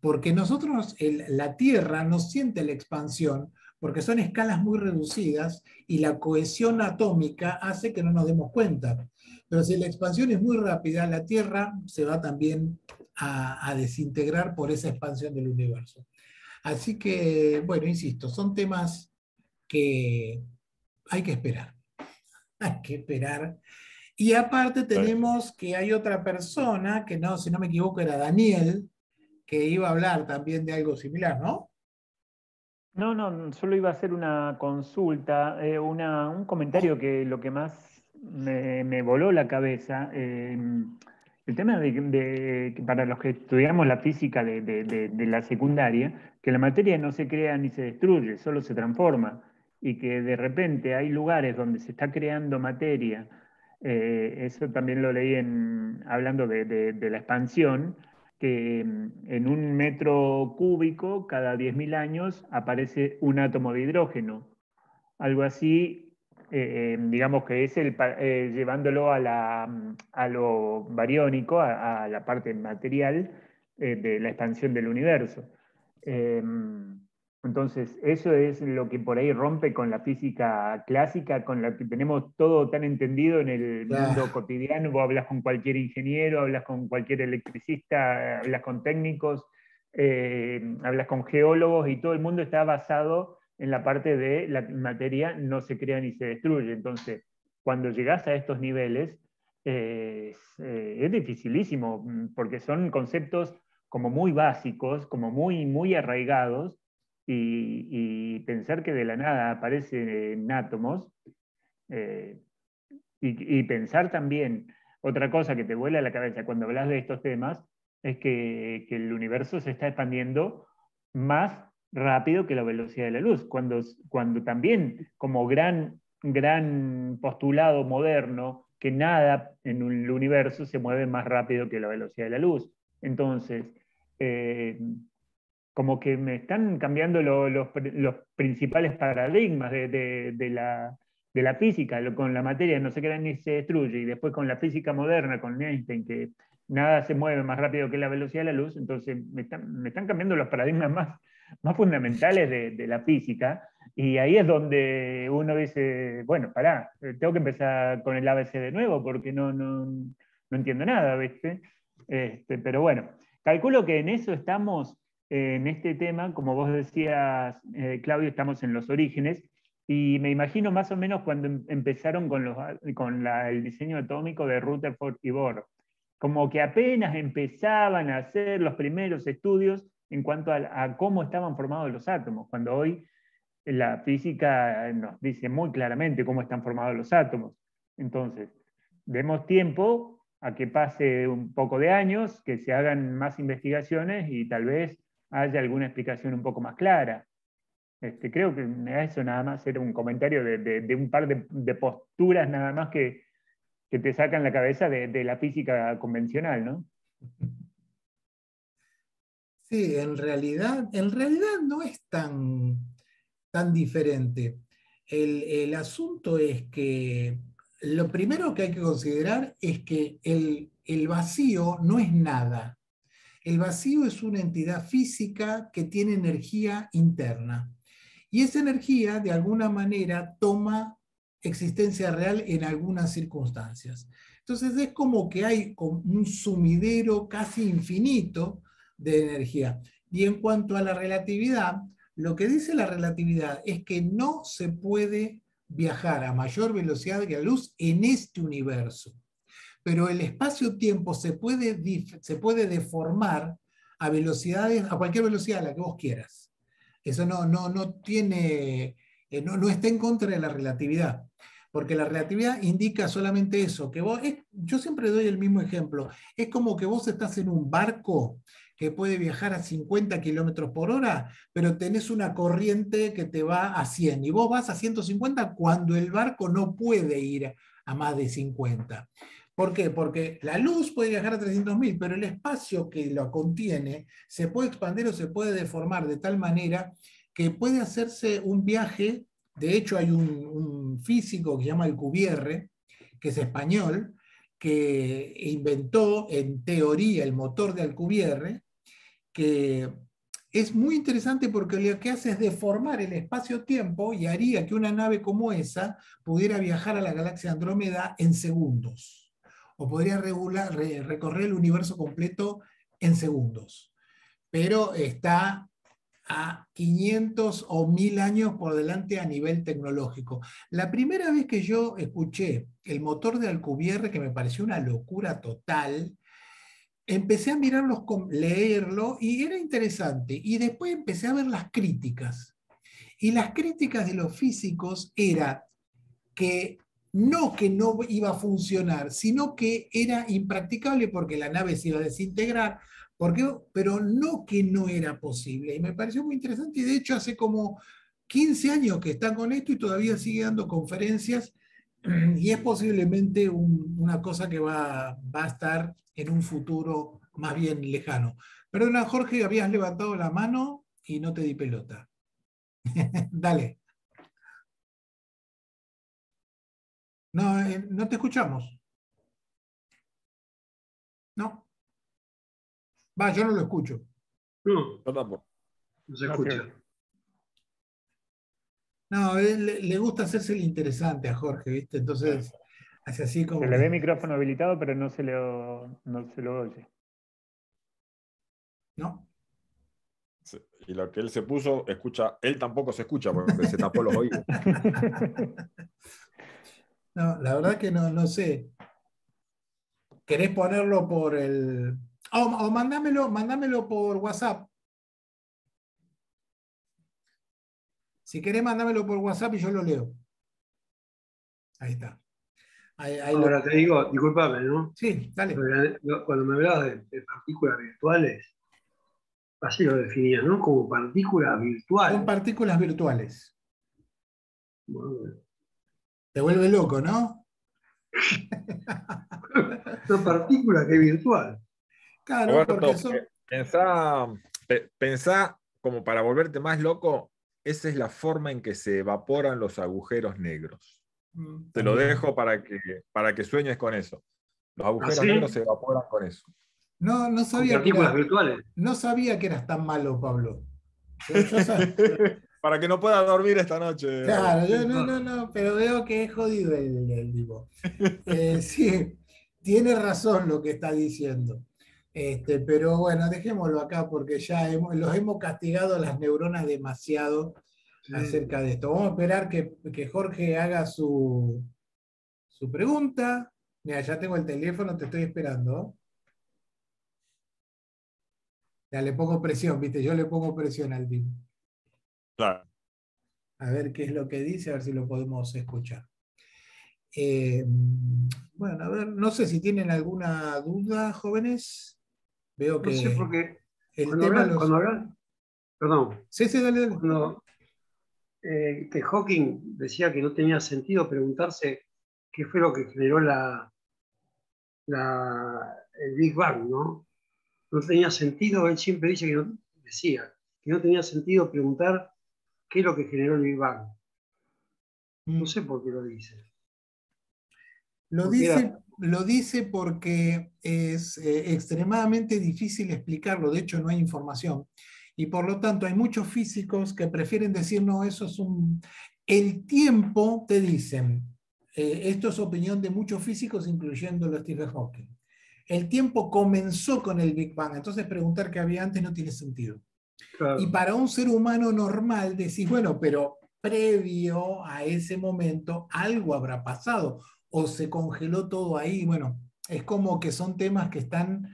Porque nosotros, la Tierra, no siente la expansión, porque son escalas muy reducidas y la cohesión atómica hace que no nos demos cuenta. Pero si la expansión es muy rápida, la Tierra se va también a, desintegrar por esa expansión del universo. Así que, bueno, insisto, son temas que hay que esperar. Hay que esperar. Y aparte tenemos que hay otra persona, que no, si no me equivoco, era Daniel, que iba a hablar también de algo similar, ¿no? No, no, solo iba a hacer una consulta, eh, un comentario que lo que más me, voló la cabeza. Eh, el tema de, que para los que estudiamos la física de, la secundaria, que la materia no se crea ni se destruye, solo se transforma, y que de repente hay lugares donde se está creando materia, eh, eso también lo leí en, hablando de, la expansión, que mm, en un metro cúbico cada 10.000 años aparece un átomo de hidrógeno. Algo así eh, eh, digamos que es el, eh, llevándolo a, la, mm, lo bariónico, a, la parte material de la expansión del universo. Mm, entonces, eso es lo que por ahí rompe con la física clásica, con la que tenemos todo tan entendido en el mundo cotidiano. Vos hablas con cualquier ingeniero, hablas con cualquier electricista, hablas con técnicos, hablas con geólogos y todo el mundo está basado en la parte de la materia no se crea ni se destruye. Entonces, cuando llegas a estos niveles, es, eh, dificilísimo, mm, porque son conceptos como muy básicos, como muy, muy arraigados, y, pensar que de la nada aparecen átomos, eh, y, pensar también otra cosa que te vuela a la cabeza cuando hablas de estos temas, es que, el universo se está expandiendo más rápido que la velocidad de la luz, cuando, cuando también como gran, gran postulado moderno, que nada en el universo se mueve más rápido que la velocidad de la luz. Entonces, eh, como que me están cambiando los principales paradigmas de, la, de la, física, con la materia no se crea ni se destruye, y después con la física moderna, con Einstein, que nada se mueve más rápido que la velocidad de la luz, entonces me están, me están cambiando los paradigmas más, más fundamentales de, la física, y ahí es donde uno dice, bueno, pará, eh, tengo que empezar con el ABC de nuevo porque no, entiendo nada, ¿viste? Este, pero bueno, calculo que en eso estamos, eh, en este tema, como vos decías, eh, Claudio, estamos en los orígenes, y me imagino más o menos cuando em, empezaron con, con el diseño atómico de Rutherford y Bohr como que apenas empezaban a hacer los primeros estudios en cuanto a, cómo estaban formados los átomos, cuando hoy la física nos dice muy claramente cómo están formados los átomos. Entonces, demos tiempo a que pase un poco de años, que se hagan más investigaciones y tal vez haya alguna explicación un poco más clara. Este, creo que eso nada más era un comentario de, un par de, posturas nada más que, que te sacan la cabeza de, la física convencional, ¿no? Sí, en realidad, en realidad no es tan, tan diferente. El, asunto es que lo primero que hay que considerar es que el, el vacío no es nada. El vacío es una entidad física que tiene energía interna. Y esa energía, de alguna manera, toma existencia real en algunas circunstancias. Entonces es como que hay un sumidero casi infinito de energía. Y en cuanto a la relatividad, lo que dice la relatividad es que no se puede viajar a mayor velocidad que la luz en este universo. Pero el espacio-tiempo se puede, se puede deformar a velocidades, a cualquier velocidad a la que vos quieras. Eso no, no, no tiene, eh, no, no está en contra de la relatividad. Porque la relatividad indica solamente eso, que vos, yo siempre doy el mismo ejemplo, es como que vos estás en un barco que puede viajar a 50 kilómetros por hora, pero tenés una corriente que te va a 100 y vos vas a 150 cuando el barco no puede ir a más de 50. ¿Por qué? Porque la luz puede viajar a 300.000, pero el espacio que lo contiene se puede expandir o se puede deformar de tal manera que puede hacerse un viaje. De hecho, hay un, físico que se llama Alcubierre, que es español, que inventó en teoría el motor de Alcubierre, que es muy interesante porque lo que hace es deformar el espacio-tiempo y haría que una nave como esa pudiera viajar a la galaxia Andrómeda en segundos, o podría recorrer el universo completo en segundos. Pero está a 500 o 1000 años por delante a nivel tecnológico. La primera vez que yo escuché el motor de Alcubierre, que me pareció una locura total, empecé a mirarlos, leerlo y era interesante. Y después empecé a ver las críticas. Y las críticas de los físicos era que no que no iba a funcionar, sino que era impracticable porque la nave se iba a desintegrar, porque, pero no que no era posible. Y me pareció muy interesante y de hecho hace como 15 años que están con esto y todavía sigue dando conferencias y es posiblemente una cosa que va, va a estar en un futuro más bien lejano. Perdona, Jorge, habías levantado la mano y no te di pelota. Dale. No, eh, no te escuchamos. No. Va, yo no lo escucho. No, No se escucha. No, eh, le, le, gusta hacerse el interesante a Jorge, ¿viste? Entonces así como. Se le ve micrófono habilitado, pero no se, lo, no se lo oye. No. Y lo que él se puso, escucha, él tampoco se escucha porque se tapó los oídos. No, la verdad que no, no sé. ¿Querés ponerlo por el. O, mandámelo, por WhatsApp. Si querés, mandámelo por WhatsApp y yo lo leo. Ahí está. Ahora te digo, discúlpame, ¿no? Sí, dale. Cuando me hablabas de, partículas virtuales, así lo definías, ¿no? Como partículas virtuales. Son partículas virtuales. Te vuelve loco, ¿no? Son partículas que virtual. Claro, porque eh, pensá, como para volverte más loco, esa es la forma en que se evaporan los agujeros negros. Mm. Te lo dejo para que, para que sueñes con eso. Los agujeros ¿Ah, negros se evaporan con eso. No, no sabía. Que eras tan malo, Pablo. para que no pueda dormir esta noche. Claro, yo, no, no, no, pero veo que es jodido el, el eh, sí, tiene razón lo que está diciendo. Este, pero bueno, dejémoslo acá porque ya los hemos castigado las neuronas demasiado acerca de esto. Vamos a esperar que, Jorge haga su, su pregunta. Mira, ya tengo el teléfono, te estoy esperando. Ya le pongo presión, viste, yo le pongo presión al tipo. Claro. A ver qué es lo que dice, a ver si lo podemos escuchar. Eh, bueno, a ver, no sé si tienen alguna duda, jóvenes. Veo que. No sé, porque. El tema perdón. Sí, sí, dale, dale. Eh, que Hawking decía que no tenía sentido preguntarse qué fue lo que generó la, el Big Bang, ¿no? No tenía sentido, él siempre dice que decía que no tenía sentido preguntar qué es lo que generó el Big Bang. No mm. sé por qué lo dice. Lo, dice, porque es eh, extremadamente difícil explicarlo, de hecho no hay información. Y por lo tanto hay muchos físicos que prefieren decir, no, eso es un... El tiempo, te dicen, eh, esto es opinión de muchos físicos, incluyendo los Stephen Hawking, el tiempo comenzó con el Big Bang, entonces preguntar qué había antes no tiene sentido. Y para un ser humano normal decir, bueno, pero previo a ese momento algo habrá pasado o se congeló todo ahí. Bueno, es como que son temas que están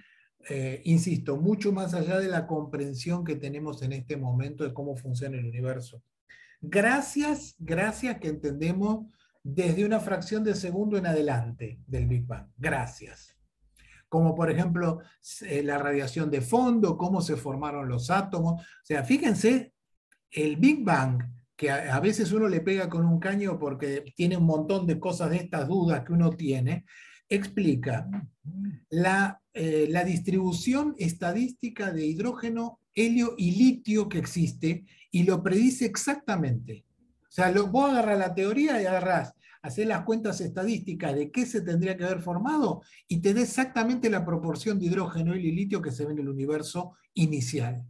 eh, insisto, mucho más allá de la comprensión que tenemos en este momento de cómo funciona el universo. Gracias, gracias que entendemos desde una fracción de segundo en adelante del Big Bang. Gracias. Como por ejemplo eh, la radiación de fondo, cómo se formaron los átomos. O sea, fíjense, el Big Bang, que a veces uno le pega con un caño porque tiene un montón de cosas de estas dudas que uno tiene, explica eh, la, distribución estadística de hidrógeno, helio y litio que existe y lo predice exactamente. O sea, vos agarras la teoría y agarrás, haces las cuentas estadísticas de qué se tendría que haber formado y te da exactamente la proporción de hidrógeno, helio y litio que se ve en el universo inicial.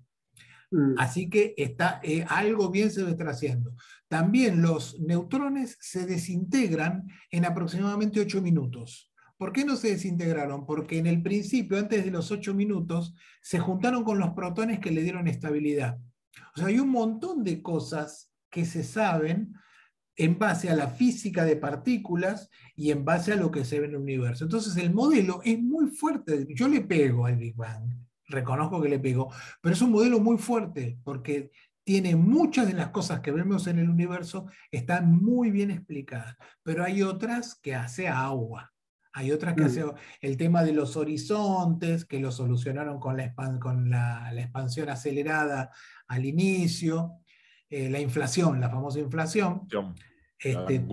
Mm. Así que está, eh, algo bien se está haciendo. También los neutrones se desintegran en aproximadamente 8 minutos. ¿Por qué no se desintegraron? Porque en el principio, antes de los ocho minutos, se juntaron con los protones que le dieron estabilidad. O sea, hay un montón de cosas que se saben en base a la física de partículas y en base a lo que se ve en el universo. Entonces el modelo es muy fuerte. Yo le pego al Big Bang, reconozco que le pego, pero es un modelo muy fuerte porque tiene muchas de las cosas que vemos en el universo, están muy bien explicadas, pero hay otras que hace agua. Hay otras que mm. el tema de los horizontes, que lo solucionaron con la, expansión acelerada al inicio, eh, la inflación, la famosa inflación. Este,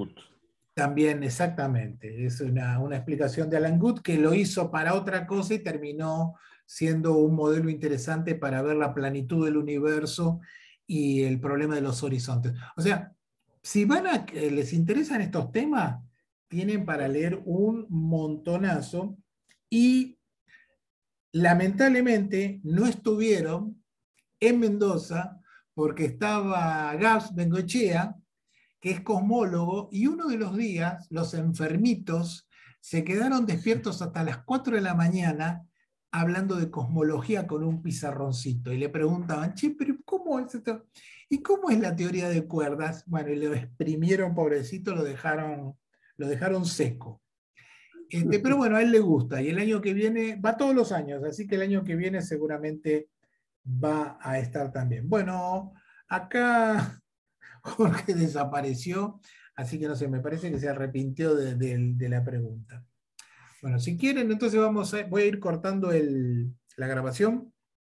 también, exactamente, es una, explicación de Alan Good que lo hizo para otra cosa y terminó siendo un modelo interesante para ver la planitud del universo y el problema de los horizontes. O sea, si van a, eh, les interesan estos temas, tienen para leer un montonazo y lamentablemente no estuvieron en Mendoza porque estaba Gas Bengochea, que es cosmólogo, y uno de los días los enfermitos se quedaron despiertos hasta las 4 de la mañana hablando de cosmología con un pizarroncito y le preguntaban, che, pero ¿cómo es esto? ¿Y cómo es la teoría de cuerdas? Bueno, y lo exprimieron, pobrecito, lo dejaron lo dejaron seco. Este, pero bueno, a él le gusta y el año que viene, va todos los años, así que el año que viene seguramente va a estar también. Bueno, acá Jorge desapareció, así que no sé, me parece que se arrepintió de, la pregunta. Bueno, si quieren, entonces vamos a, voy a ir cortando la grabación